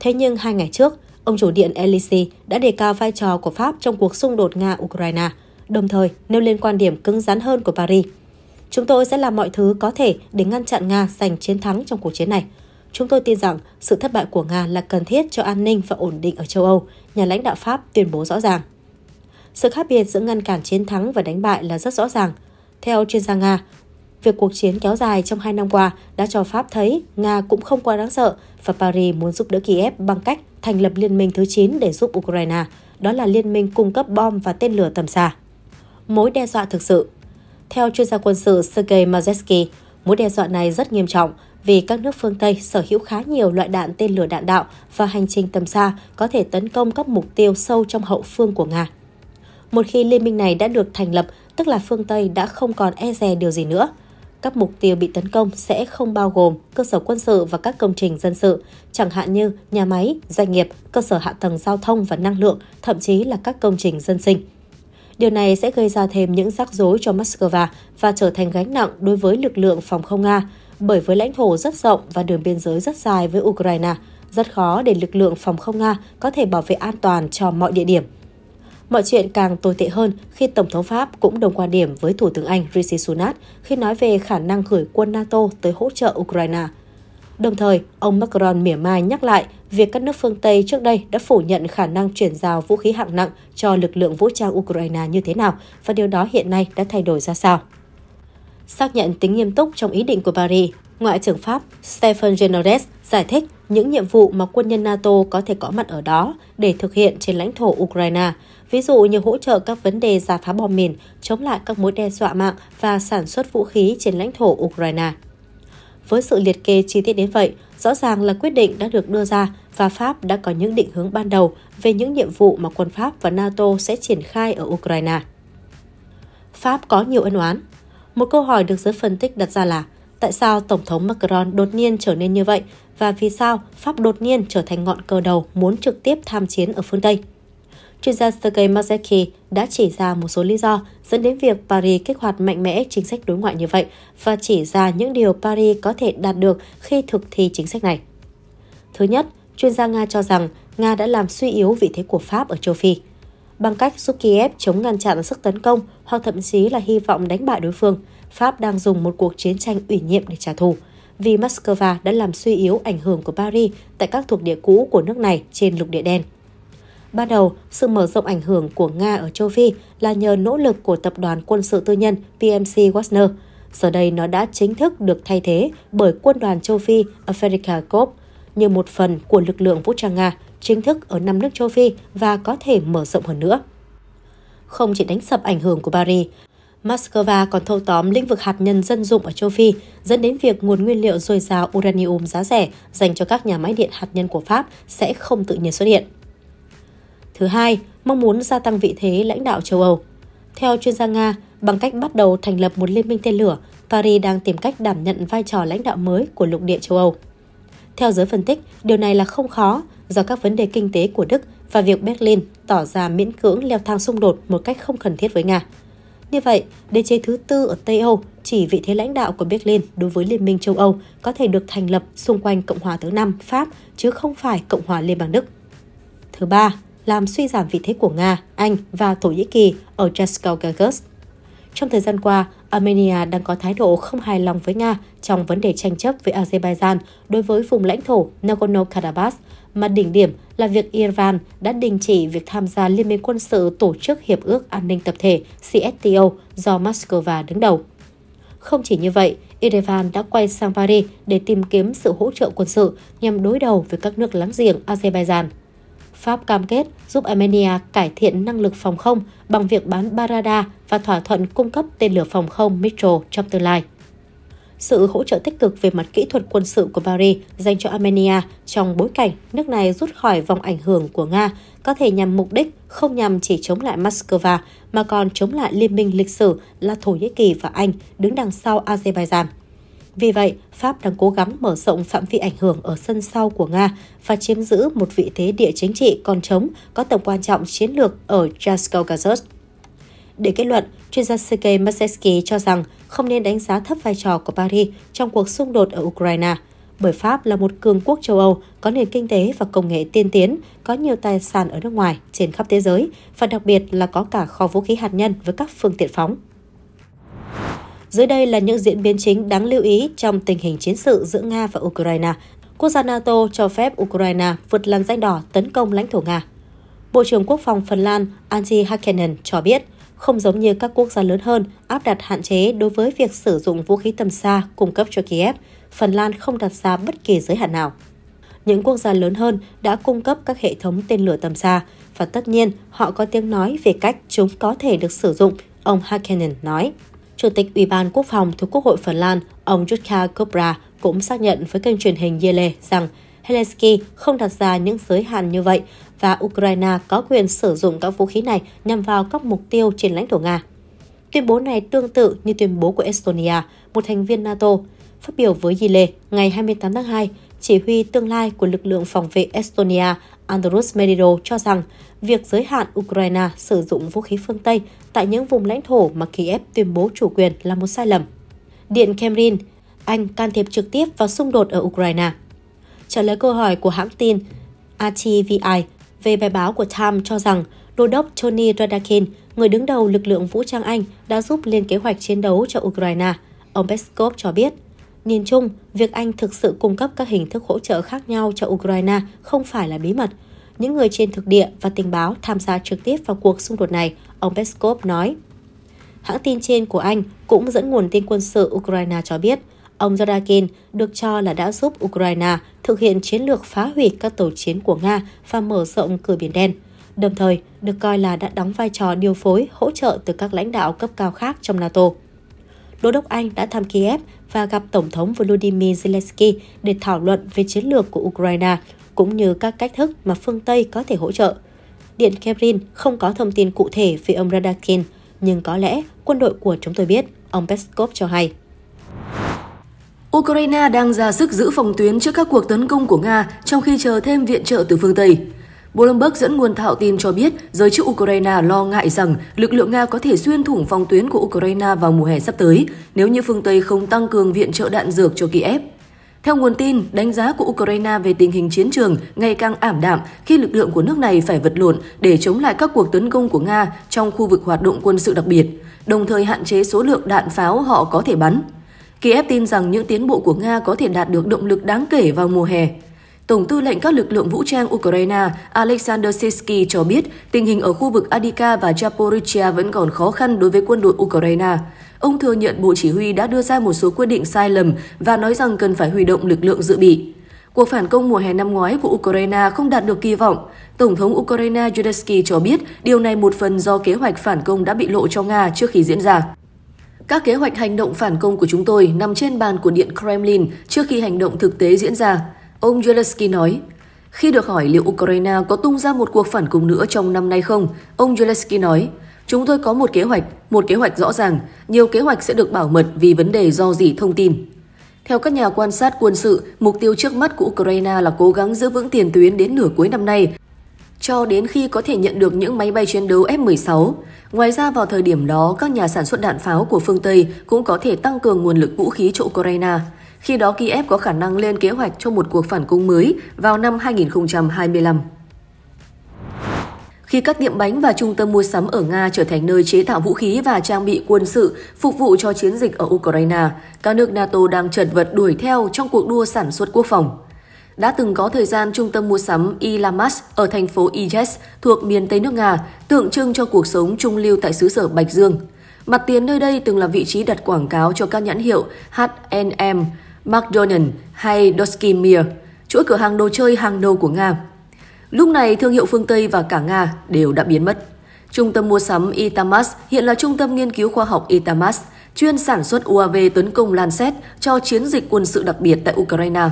B: Thế nhưng hai ngày trước, Ông chủ điện Elysee đã đề cao vai trò của Pháp trong cuộc xung đột Nga-Ukraine, đồng thời nêu lên quan điểm cứng rắn hơn của Paris. Chúng tôi sẽ làm mọi thứ có thể để ngăn chặn Nga giành chiến thắng trong cuộc chiến này. Chúng tôi tin rằng sự thất bại của Nga là cần thiết cho an ninh và ổn định ở châu Âu, nhà lãnh đạo Pháp tuyên bố rõ ràng. Sự khác biệt giữa ngăn cản chiến thắng và đánh bại là rất rõ ràng. Theo chuyên gia Nga, Việc cuộc chiến kéo dài trong hai năm qua đã cho Pháp thấy Nga cũng không quá đáng sợ và Paris muốn giúp đỡ Kiev bằng cách thành lập Liên minh thứ 9 để giúp Ukraine, đó là Liên minh cung cấp bom và tên lửa tầm xa. Mối đe dọa thực sự Theo chuyên gia quân sự Sergei Mazetsky, mối đe dọa này rất nghiêm trọng vì các nước phương Tây sở hữu khá nhiều loại đạn tên lửa đạn đạo và hành trình tầm xa có thể tấn công các mục tiêu sâu trong hậu phương của Nga. Một khi liên minh này đã được thành lập, tức là phương Tây đã không còn e dè điều gì nữa các mục tiêu bị tấn công sẽ không bao gồm cơ sở quân sự và các công trình dân sự, chẳng hạn như nhà máy, doanh nghiệp, cơ sở hạ tầng giao thông và năng lượng, thậm chí là các công trình dân sinh. Điều này sẽ gây ra thêm những rắc rối cho Moscow và trở thành gánh nặng đối với lực lượng phòng không Nga, bởi với lãnh thổ rất rộng và đường biên giới rất dài với Ukraine, rất khó để lực lượng phòng không Nga có thể bảo vệ an toàn cho mọi địa điểm. Mọi chuyện càng tồi tệ hơn khi Tổng thống Pháp cũng đồng quan điểm với Thủ tướng Anh Rishi Sunak khi nói về khả năng gửi quân NATO tới hỗ trợ Ukraine. Đồng thời, ông Macron mỉa mai nhắc lại việc các nước phương Tây trước đây đã phủ nhận khả năng chuyển giao vũ khí hạng nặng cho lực lượng vũ trang Ukraine như thế nào và điều đó hiện nay đã thay đổi ra sao. Xác nhận tính nghiêm túc trong ý định của Paris, Ngoại trưởng Pháp Stephen Genores giải thích những nhiệm vụ mà quân nhân NATO có thể có mặt ở đó để thực hiện trên lãnh thổ Ukraine, ví dụ như hỗ trợ các vấn đề giả phá bom mìn, chống lại các mối đe dọa mạng và sản xuất vũ khí trên lãnh thổ Ukraine. Với sự liệt kê chi tiết đến vậy, rõ ràng là quyết định đã được đưa ra và Pháp đã có những định hướng ban đầu về những nhiệm vụ mà quân Pháp và NATO sẽ triển khai ở Ukraine. Pháp có nhiều ân oán. Một câu hỏi được giới phân tích đặt ra là tại sao Tổng thống Macron đột nhiên trở nên như vậy và vì sao Pháp đột nhiên trở thành ngọn cờ đầu muốn trực tiếp tham chiến ở phương Tây? chuyên gia Sergei Mazeki đã chỉ ra một số lý do dẫn đến việc Paris kích hoạt mạnh mẽ chính sách đối ngoại như vậy và chỉ ra những điều Paris có thể đạt được khi thực thi chính sách này. Thứ nhất, chuyên gia Nga cho rằng Nga đã làm suy yếu vị thế của Pháp ở châu Phi bằng cách giúp Kiev chống ngăn chặn sức tấn công hoặc thậm chí là hy vọng đánh bại đối phương. Pháp đang dùng một cuộc chiến tranh ủy nhiệm để trả thù, vì Moscow đã làm suy yếu ảnh hưởng của Paris tại các thuộc địa cũ của nước này trên lục địa đen. Ban đầu, sự mở rộng ảnh hưởng của Nga ở châu Phi là nhờ nỗ lực của tập đoàn quân sự tư nhân PMC Wagner. Giờ đây nó đã chính thức được thay thế bởi quân đoàn châu Phi Africa Corps như một phần của lực lượng vũ trang Nga chính thức ở năm nước châu Phi và có thể mở rộng hơn nữa. Không chỉ đánh sập ảnh hưởng của Paris, Moscow còn thâu tóm lĩnh vực hạt nhân dân dụng ở châu Phi, dẫn đến việc nguồn nguyên liệu dồi dào uranium giá rẻ dành cho các nhà máy điện hạt nhân của Pháp sẽ không tự nhiên xuất hiện. Thứ hai, mong muốn gia tăng vị thế lãnh đạo châu Âu. Theo chuyên gia Nga, bằng cách bắt đầu thành lập một liên minh tên lửa, Paris đang tìm cách đảm nhận vai trò lãnh đạo mới của lục địa châu Âu. Theo giới phân tích, điều này là không khó do các vấn đề kinh tế của Đức và việc Berlin tỏ ra miễn cưỡng leo thang xung đột một cách không cần thiết với Nga. Như vậy, đế chế thứ tư ở Tây Âu chỉ vị thế lãnh đạo của Berlin đối với Liên minh châu Âu có thể được thành lập xung quanh Cộng hòa thứ năm Pháp chứ không phải Cộng hòa Liên bang Đức. Thứ ba, làm suy giảm vị thế của Nga, Anh và Thổ Nhĩ Kỳ ở Jaskaukagus. Trong thời gian qua, Armenia đang có thái độ không hài lòng với Nga trong vấn đề tranh chấp với Azerbaijan đối với vùng lãnh thổ Nagorno-Karabakh, mà đỉnh điểm là việc Iran đã đình chỉ việc tham gia Liên minh quân sự Tổ chức Hiệp ước An ninh Tập thể CSTO do Moscow đứng đầu. Không chỉ như vậy, Iran đã quay sang Paris để tìm kiếm sự hỗ trợ quân sự nhằm đối đầu với các nước láng giềng Azerbaijan. Pháp cam kết giúp Armenia cải thiện năng lực phòng không bằng việc bán Barada và thỏa thuận cung cấp tên lửa phòng không Mitchell trong tương lai. Sự hỗ trợ tích cực về mặt kỹ thuật quân sự của Paris dành cho Armenia trong bối cảnh nước này rút khỏi vòng ảnh hưởng của Nga có thể nhằm mục đích không nhằm chỉ chống lại Moscow mà còn chống lại liên minh lịch sử là Thổ Nhĩ Kỳ và Anh đứng đằng sau Azerbaijan. Vì vậy, Pháp đang cố gắng mở rộng phạm vi ảnh hưởng ở sân sau của Nga và chiếm giữ một vị thế địa chính trị còn trống có tầm quan trọng chiến lược ở Transcaucasus. Để kết luận, chuyên gia Sergei Masetsky cho rằng không nên đánh giá thấp vai trò của Paris trong cuộc xung đột ở Ukraine, bởi Pháp là một cường quốc châu Âu có nền kinh tế và công nghệ tiên tiến, có nhiều tài sản ở nước ngoài trên khắp thế giới và đặc biệt là có cả kho vũ khí hạt nhân với các phương tiện phóng. Dưới đây là những diễn biến chính đáng lưu ý trong tình hình chiến sự giữa Nga và Ukraine. Quốc gia NATO cho phép Ukraine vượt làn danh đỏ tấn công lãnh thổ Nga. Bộ trưởng Quốc phòng Phần Lan Antti Hakkinen cho biết, không giống như các quốc gia lớn hơn áp đặt hạn chế đối với việc sử dụng vũ khí tầm xa cung cấp cho Kiev, Phần Lan không đặt ra bất kỳ giới hạn nào. Những quốc gia lớn hơn đã cung cấp các hệ thống tên lửa tầm xa và tất nhiên họ có tiếng nói về cách chúng có thể được sử dụng, ông Hakkinen nói. Chủ tịch Ủy ban Quốc phòng thuộc Quốc hội Phần Lan, ông Jutka Kopra cũng xác nhận với kênh truyền hình Yle rằng Helsinki không đặt ra những giới hạn như vậy và Ukraine có quyền sử dụng các vũ khí này nhằm vào các mục tiêu trên lãnh thổ Nga. Tuyên bố này tương tự như tuyên bố của Estonia, một thành viên NATO. Phát biểu với Yle ngày 28 tháng 2, chỉ huy tương lai của lực lượng phòng vệ Estonia Andrus Medido cho rằng việc giới hạn Ukraine sử dụng vũ khí phương Tây tại những vùng lãnh thổ mà Kiev tuyên bố chủ quyền là một sai lầm. Điện Kremlin, Anh can thiệp trực tiếp vào xung đột ở Ukraine. Trả lời câu hỏi của hãng tin RTVI về bài báo của Time cho rằng đô đốc Tony Radakin, người đứng đầu lực lượng vũ trang Anh, đã giúp lên kế hoạch chiến đấu cho Ukraine. Ông Peskov cho biết Nhìn chung, việc Anh thực sự cung cấp các hình thức hỗ trợ khác nhau cho Ukraine không phải là bí mật. Những người trên thực địa và tình báo tham gia trực tiếp vào cuộc xung đột này, ông Peskov nói. Hãng tin trên của Anh cũng dẫn nguồn tin quân sự Ukraine cho biết, ông Zorakin được cho là đã giúp Ukraine thực hiện chiến lược phá hủy các tàu chiến của Nga và mở rộng cửa Biển Đen, đồng thời được coi là đã đóng vai trò điều phối hỗ trợ từ các lãnh đạo cấp cao khác trong NATO. Đô đốc Anh đã thăm Kiev và gặp Tổng thống Volodymyr Zelensky để thảo luận về chiến lược của Ukraine cũng như các cách thức mà phương Tây có thể hỗ trợ. Điện Kremlin không có thông tin cụ thể về ông Radakin, nhưng có lẽ quân đội của chúng tôi biết, ông Peskov cho hay. Ukraine đang ra
A: sức giữ phòng tuyến trước các cuộc tấn công của Nga trong khi chờ thêm viện trợ từ phương Tây. Bloomberg dẫn nguồn thạo tin cho biết giới chức Ukraine lo ngại rằng lực lượng Nga có thể xuyên thủng phòng tuyến của Ukraine vào mùa hè sắp tới nếu như phương Tây không tăng cường viện trợ đạn dược cho Kiev. Theo nguồn tin, đánh giá của Ukraine về tình hình chiến trường ngày càng ảm đạm khi lực lượng của nước này phải vật lộn để chống lại các cuộc tấn công của Nga trong khu vực hoạt động quân sự đặc biệt, đồng thời hạn chế số lượng đạn pháo họ có thể bắn. Kiev tin rằng những tiến bộ của Nga có thể đạt được động lực đáng kể vào mùa hè. Tổng tư lệnh các lực lượng vũ trang Ukraine Alexander Sisky cho biết tình hình ở khu vực Adika và Zaporizhia vẫn còn khó khăn đối với quân đội Ukraine. Ông thừa nhận Bộ Chỉ huy đã đưa ra một số quyết định sai lầm và nói rằng cần phải huy động lực lượng dự bị. Cuộc phản công mùa hè năm ngoái của Ukraine không đạt được kỳ vọng. Tổng thống Ukraine Zelensky cho biết điều này một phần do kế hoạch phản công đã bị lộ cho Nga trước khi diễn ra. Các kế hoạch hành động phản công của chúng tôi nằm trên bàn của Điện Kremlin trước khi hành động thực tế diễn ra. Ông Zelensky nói, khi được hỏi liệu Ukraine có tung ra một cuộc phản công nữa trong năm nay không, ông Zelensky nói, Chúng tôi có một kế hoạch, một kế hoạch rõ ràng, nhiều kế hoạch sẽ được bảo mật vì vấn đề do dỉ thông tin. Theo các nhà quan sát quân sự, mục tiêu trước mắt của Ukraine là cố gắng giữ vững tiền tuyến đến nửa cuối năm nay, cho đến khi có thể nhận được những máy bay chiến đấu F-16. Ngoài ra, vào thời điểm đó, các nhà sản xuất đạn pháo của phương Tây cũng có thể tăng cường nguồn lực vũ khí cho Ukraine. Khi đó Kiev có khả năng lên kế hoạch cho một cuộc phản công mới vào năm 2025. Khi các tiệm bánh và trung tâm mua sắm ở Nga trở thành nơi chế tạo vũ khí và trang bị quân sự phục vụ cho chiến dịch ở Ukraine, các nước NATO đang chật vật đuổi theo trong cuộc đua sản xuất quốc phòng. Đã từng có thời gian trung tâm mua sắm Ilamas ở thành phố Ijes thuộc miền Tây nước Nga, tượng trưng cho cuộc sống trung lưu tại xứ sở Bạch Dương. Mặt tiền nơi đây từng là vị trí đặt quảng cáo cho các nhãn hiệu H&M, McDonald hay Doskimir, chuỗi cửa hàng đồ chơi hàng đầu của Nga. Lúc này, thương hiệu phương Tây và cả Nga đều đã biến mất. Trung tâm mua sắm Itamas hiện là trung tâm nghiên cứu khoa học Itamas, chuyên sản xuất UAV tấn công lan Lancet cho chiến dịch quân sự đặc biệt tại Ukraine.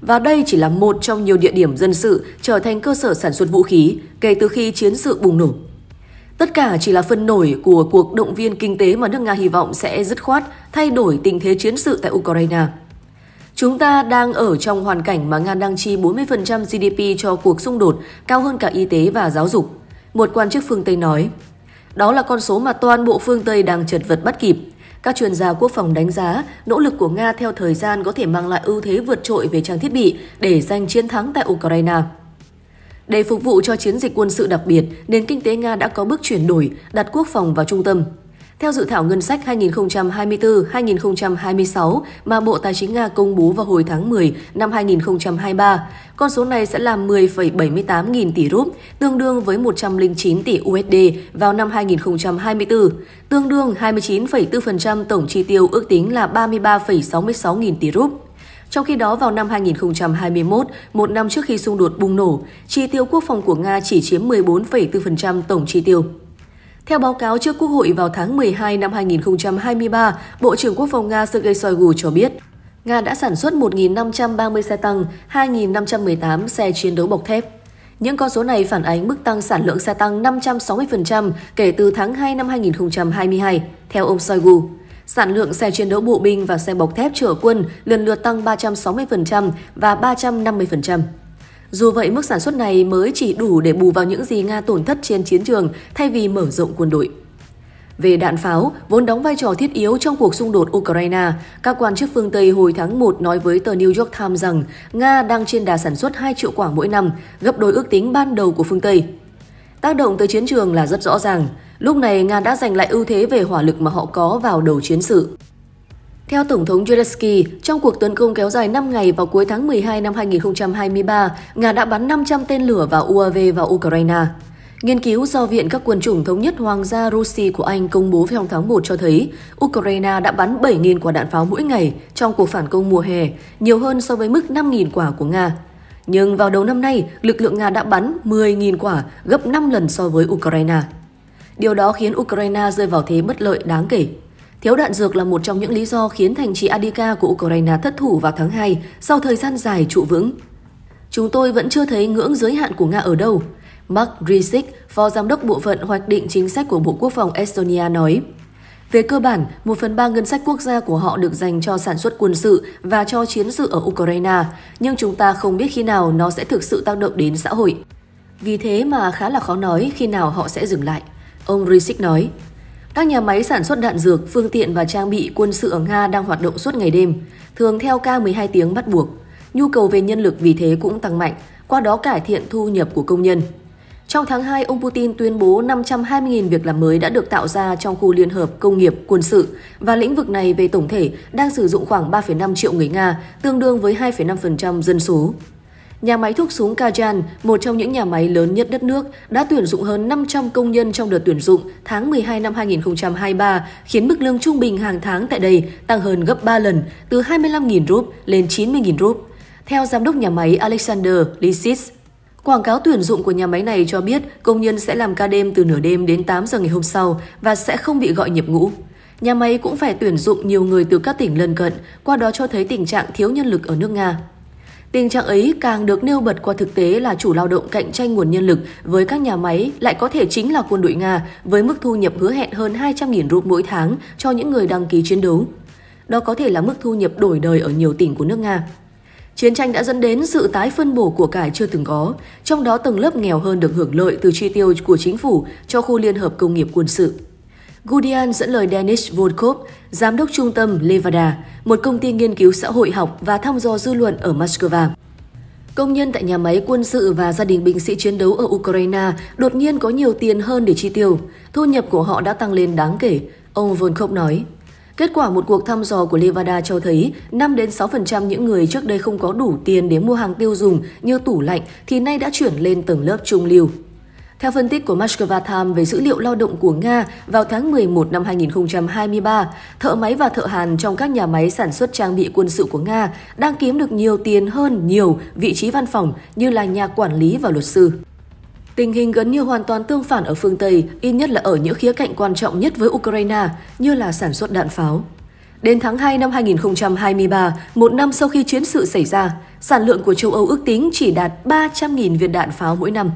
A: Và đây chỉ là một trong nhiều địa điểm dân sự trở thành cơ sở sản xuất vũ khí kể từ khi chiến sự bùng nổ. Tất cả chỉ là phân nổi của cuộc động viên kinh tế mà nước Nga hy vọng sẽ dứt khoát thay đổi tình thế chiến sự tại Ukraine. Chúng ta đang ở trong hoàn cảnh mà Nga đang chi 40% GDP cho cuộc xung đột, cao hơn cả y tế và giáo dục. Một quan chức phương Tây nói, đó là con số mà toàn bộ phương Tây đang chật vật bắt kịp. Các chuyên gia quốc phòng đánh giá, nỗ lực của Nga theo thời gian có thể mang lại ưu thế vượt trội về trang thiết bị để giành chiến thắng tại Ukraine. Để phục vụ cho chiến dịch quân sự đặc biệt, nền kinh tế Nga đã có bước chuyển đổi, đặt quốc phòng vào trung tâm. Theo dự thảo ngân sách 2024-2026 mà Bộ Tài chính Nga công bố vào hồi tháng 10 năm 2023, con số này sẽ là 10,78 nghìn tỷ rúp, tương đương với 109 tỷ USD vào năm 2024, tương đương 29,4% tổng chi tiêu ước tính là 33,66 nghìn tỷ rúp. Trong khi đó, vào năm 2021, một năm trước khi xung đột bùng nổ, chi tiêu quốc phòng của Nga chỉ chiếm 14,4% tổng chi tiêu. Theo báo cáo trước Quốc hội vào tháng 12 năm 2023, Bộ trưởng Quốc phòng Nga Sergei Shoigu cho biết, Nga đã sản xuất 1.530 xe tăng, 2.518 xe chiến đấu bọc thép. Những con số này phản ánh mức tăng sản lượng xe tăng 560% kể từ tháng 2 năm 2022, theo ông Shoigu. Sản lượng xe chiến đấu bộ binh và xe bọc thép chở quân lần lượt tăng 360% và 350%. Dù vậy, mức sản xuất này mới chỉ đủ để bù vào những gì Nga tổn thất trên chiến trường thay vì mở rộng quân đội. Về đạn pháo, vốn đóng vai trò thiết yếu trong cuộc xung đột Ukraine, các quan chức phương Tây hồi tháng 1 nói với tờ New York Times rằng Nga đang trên đà sản xuất 2 triệu quả mỗi năm, gấp đôi ước tính ban đầu của phương Tây. Tác động tới chiến trường là rất rõ ràng. Lúc này, Nga đã giành lại ưu thế về hỏa lực mà họ có vào đầu chiến sự. Theo Tổng thống Zelensky, trong cuộc tấn công kéo dài 5 ngày vào cuối tháng 12 năm 2023, Nga đã bắn 500 tên lửa vào UAV vào Ukraine. Nghiên cứu do Viện các quân chủng thống nhất Hoàng gia Russi của Anh công bố trong tháng 1 cho thấy Ukraine đã bắn 7.000 quả đạn pháo mỗi ngày trong cuộc phản công mùa hè, nhiều hơn so với mức 5.000 quả của Nga. Nhưng vào đầu năm nay, lực lượng Nga đã bắn 10.000 quả, gấp 5 lần so với Ukraine. Điều đó khiến Ukraine rơi vào thế bất lợi đáng kể. Thiếu đạn dược là một trong những lý do khiến thành trì Adika của Ukraine thất thủ vào tháng 2 sau thời gian dài trụ vững. Chúng tôi vẫn chưa thấy ngưỡng giới hạn của Nga ở đâu, Mark Grisik, Phó Giám đốc Bộ phận Hoạch định Chính sách của Bộ Quốc phòng Estonia nói. Về cơ bản, một phần ba ngân sách quốc gia của họ được dành cho sản xuất quân sự và cho chiến sự ở Ukraine, nhưng chúng ta không biết khi nào nó sẽ thực sự tác động đến xã hội. Vì thế mà khá là khó nói khi nào họ sẽ dừng lại. Ông Risik nói, các nhà máy sản xuất đạn dược, phương tiện và trang bị quân sự ở Nga đang hoạt động suốt ngày đêm, thường theo ca 12 tiếng bắt buộc. Nhu cầu về nhân lực vì thế cũng tăng mạnh, qua đó cải thiện thu nhập của công nhân. Trong tháng 2, ông Putin tuyên bố 520.000 việc làm mới đã được tạo ra trong khu liên hợp công nghiệp, quân sự và lĩnh vực này về tổng thể đang sử dụng khoảng 3,5 triệu người Nga, tương đương với 2,5% dân số. Nhà máy thuốc súng Kajan, một trong những nhà máy lớn nhất đất nước, đã tuyển dụng hơn 500 công nhân trong đợt tuyển dụng tháng 12 năm 2023, khiến mức lương trung bình hàng tháng tại đây tăng hơn gấp 3 lần, từ 25.000 rúp lên 90.000 rúp. Theo giám đốc nhà máy Alexander Lisis, Quảng cáo tuyển dụng của nhà máy này cho biết công nhân sẽ làm ca đêm từ nửa đêm đến 8 giờ ngày hôm sau và sẽ không bị gọi nhập ngũ. Nhà máy cũng phải tuyển dụng nhiều người từ các tỉnh lân cận, qua đó cho thấy tình trạng thiếu nhân lực ở nước Nga. Tình trạng ấy càng được nêu bật qua thực tế là chủ lao động cạnh tranh nguồn nhân lực với các nhà máy lại có thể chính là quân đội Nga với mức thu nhập hứa hẹn hơn 200.000 rúp mỗi tháng cho những người đăng ký chiến đấu. Đó có thể là mức thu nhập đổi đời ở nhiều tỉnh của nước Nga. Chiến tranh đã dẫn đến sự tái phân bổ của cải chưa từng có, trong đó tầng lớp nghèo hơn được hưởng lợi từ chi tiêu của chính phủ cho khu liên hợp công nghiệp quân sự. Gudian dẫn lời Dennis Volkov, giám đốc trung tâm Levada, một công ty nghiên cứu xã hội học và thăm dò dư luận ở Moscow. Công nhân tại nhà máy quân sự và gia đình binh sĩ chiến đấu ở Ukraine đột nhiên có nhiều tiền hơn để chi tiêu. Thu nhập của họ đã tăng lên đáng kể, ông Volkov nói. Kết quả một cuộc thăm dò của Levada cho thấy 5 đến 6% những người trước đây không có đủ tiền để mua hàng tiêu dùng như tủ lạnh thì nay đã chuyển lên tầng lớp trung lưu. Theo phân tích của Moscow Times về dữ liệu lao động của Nga vào tháng 11 năm 2023, thợ máy và thợ hàn trong các nhà máy sản xuất trang bị quân sự của Nga đang kiếm được nhiều tiền hơn nhiều vị trí văn phòng như là nhà quản lý và luật sư. Tình hình gần như hoàn toàn tương phản ở phương Tây, ít nhất là ở những khía cạnh quan trọng nhất với Ukraine, như là sản xuất đạn pháo. Đến tháng 2 năm 2023, một năm sau khi chiến sự xảy ra, sản lượng của châu Âu ước tính chỉ đạt 300.000 viên đạn pháo mỗi năm.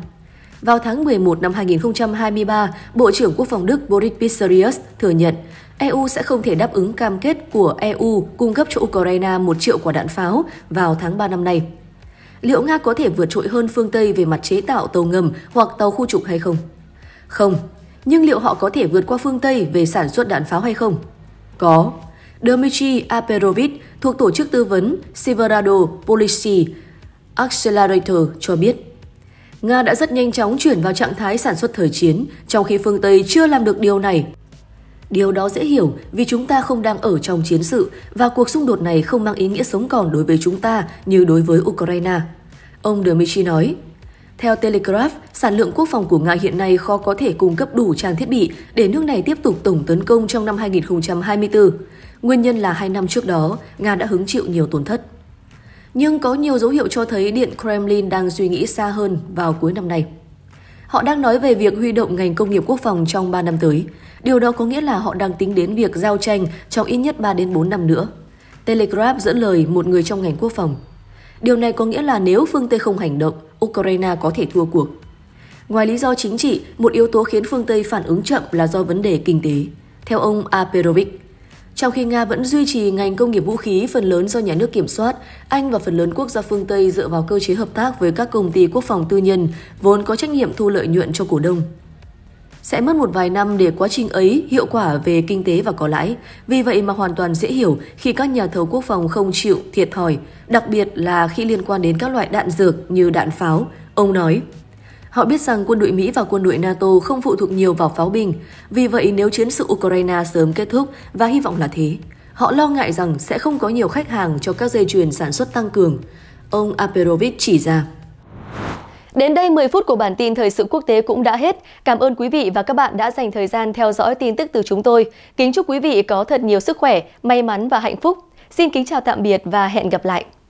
A: Vào tháng 11 năm 2023, Bộ trưởng Quốc phòng Đức Boris Pistorius thừa nhận EU sẽ không thể đáp ứng cam kết của EU cung cấp cho Ukraine một triệu quả đạn pháo vào tháng 3 năm nay. Liệu Nga có thể vượt trội hơn phương Tây về mặt chế tạo tàu ngầm hoặc tàu khu trục hay không? Không. Nhưng liệu họ có thể vượt qua phương Tây về sản xuất đạn pháo hay không? Có. Dmitry Aperovich thuộc tổ chức tư vấn Severado Policy Accelerator cho biết. Nga đã rất nhanh chóng chuyển vào trạng thái sản xuất thời chiến, trong khi phương Tây chưa làm được điều này. Điều đó dễ hiểu vì chúng ta không đang ở trong chiến sự và cuộc xung đột này không mang ý nghĩa sống còn đối với chúng ta như đối với Ukraine. Ông Dmitry nói, theo Telegraph, sản lượng quốc phòng của Nga hiện nay khó có thể cung cấp đủ trang thiết bị để nước này tiếp tục tổng tấn công trong năm 2024. Nguyên nhân là hai năm trước đó, Nga đã hứng chịu nhiều tổn thất nhưng có nhiều dấu hiệu cho thấy Điện Kremlin đang suy nghĩ xa hơn vào cuối năm nay. Họ đang nói về việc huy động ngành công nghiệp quốc phòng trong 3 năm tới. Điều đó có nghĩa là họ đang tính đến việc giao tranh trong ít nhất 3 đến 4 năm nữa. Telegraph dẫn lời một người trong ngành quốc phòng. Điều này có nghĩa là nếu phương Tây không hành động, Ukraine có thể thua cuộc. Ngoài lý do chính trị, một yếu tố khiến phương Tây phản ứng chậm là do vấn đề kinh tế. Theo ông Aperovic, trong khi Nga vẫn duy trì ngành công nghiệp vũ khí phần lớn do nhà nước kiểm soát, Anh và phần lớn quốc gia phương Tây dựa vào cơ chế hợp tác với các công ty quốc phòng tư nhân vốn có trách nhiệm thu lợi nhuận cho cổ đông. Sẽ mất một vài năm để quá trình ấy hiệu quả về kinh tế và có lãi. Vì vậy mà hoàn toàn dễ hiểu khi các nhà thầu quốc phòng không chịu thiệt thòi, đặc biệt là khi liên quan đến các loại đạn dược như đạn pháo, ông nói. Họ biết rằng quân đội Mỹ và quân đội NATO không phụ thuộc nhiều vào pháo binh, vì vậy nếu chiến sự Ukraine sớm kết thúc và hy vọng là thế, họ lo ngại rằng sẽ không có nhiều khách hàng cho các dây chuyền sản xuất tăng cường. Ông Aperovich chỉ ra. Đến đây 10 phút của bản tin thời sự quốc tế cũng đã hết. Cảm ơn quý vị và các bạn đã dành thời gian theo dõi tin tức từ chúng tôi. Kính chúc quý vị có thật nhiều sức khỏe, may mắn và hạnh phúc. Xin kính chào tạm biệt và hẹn gặp lại.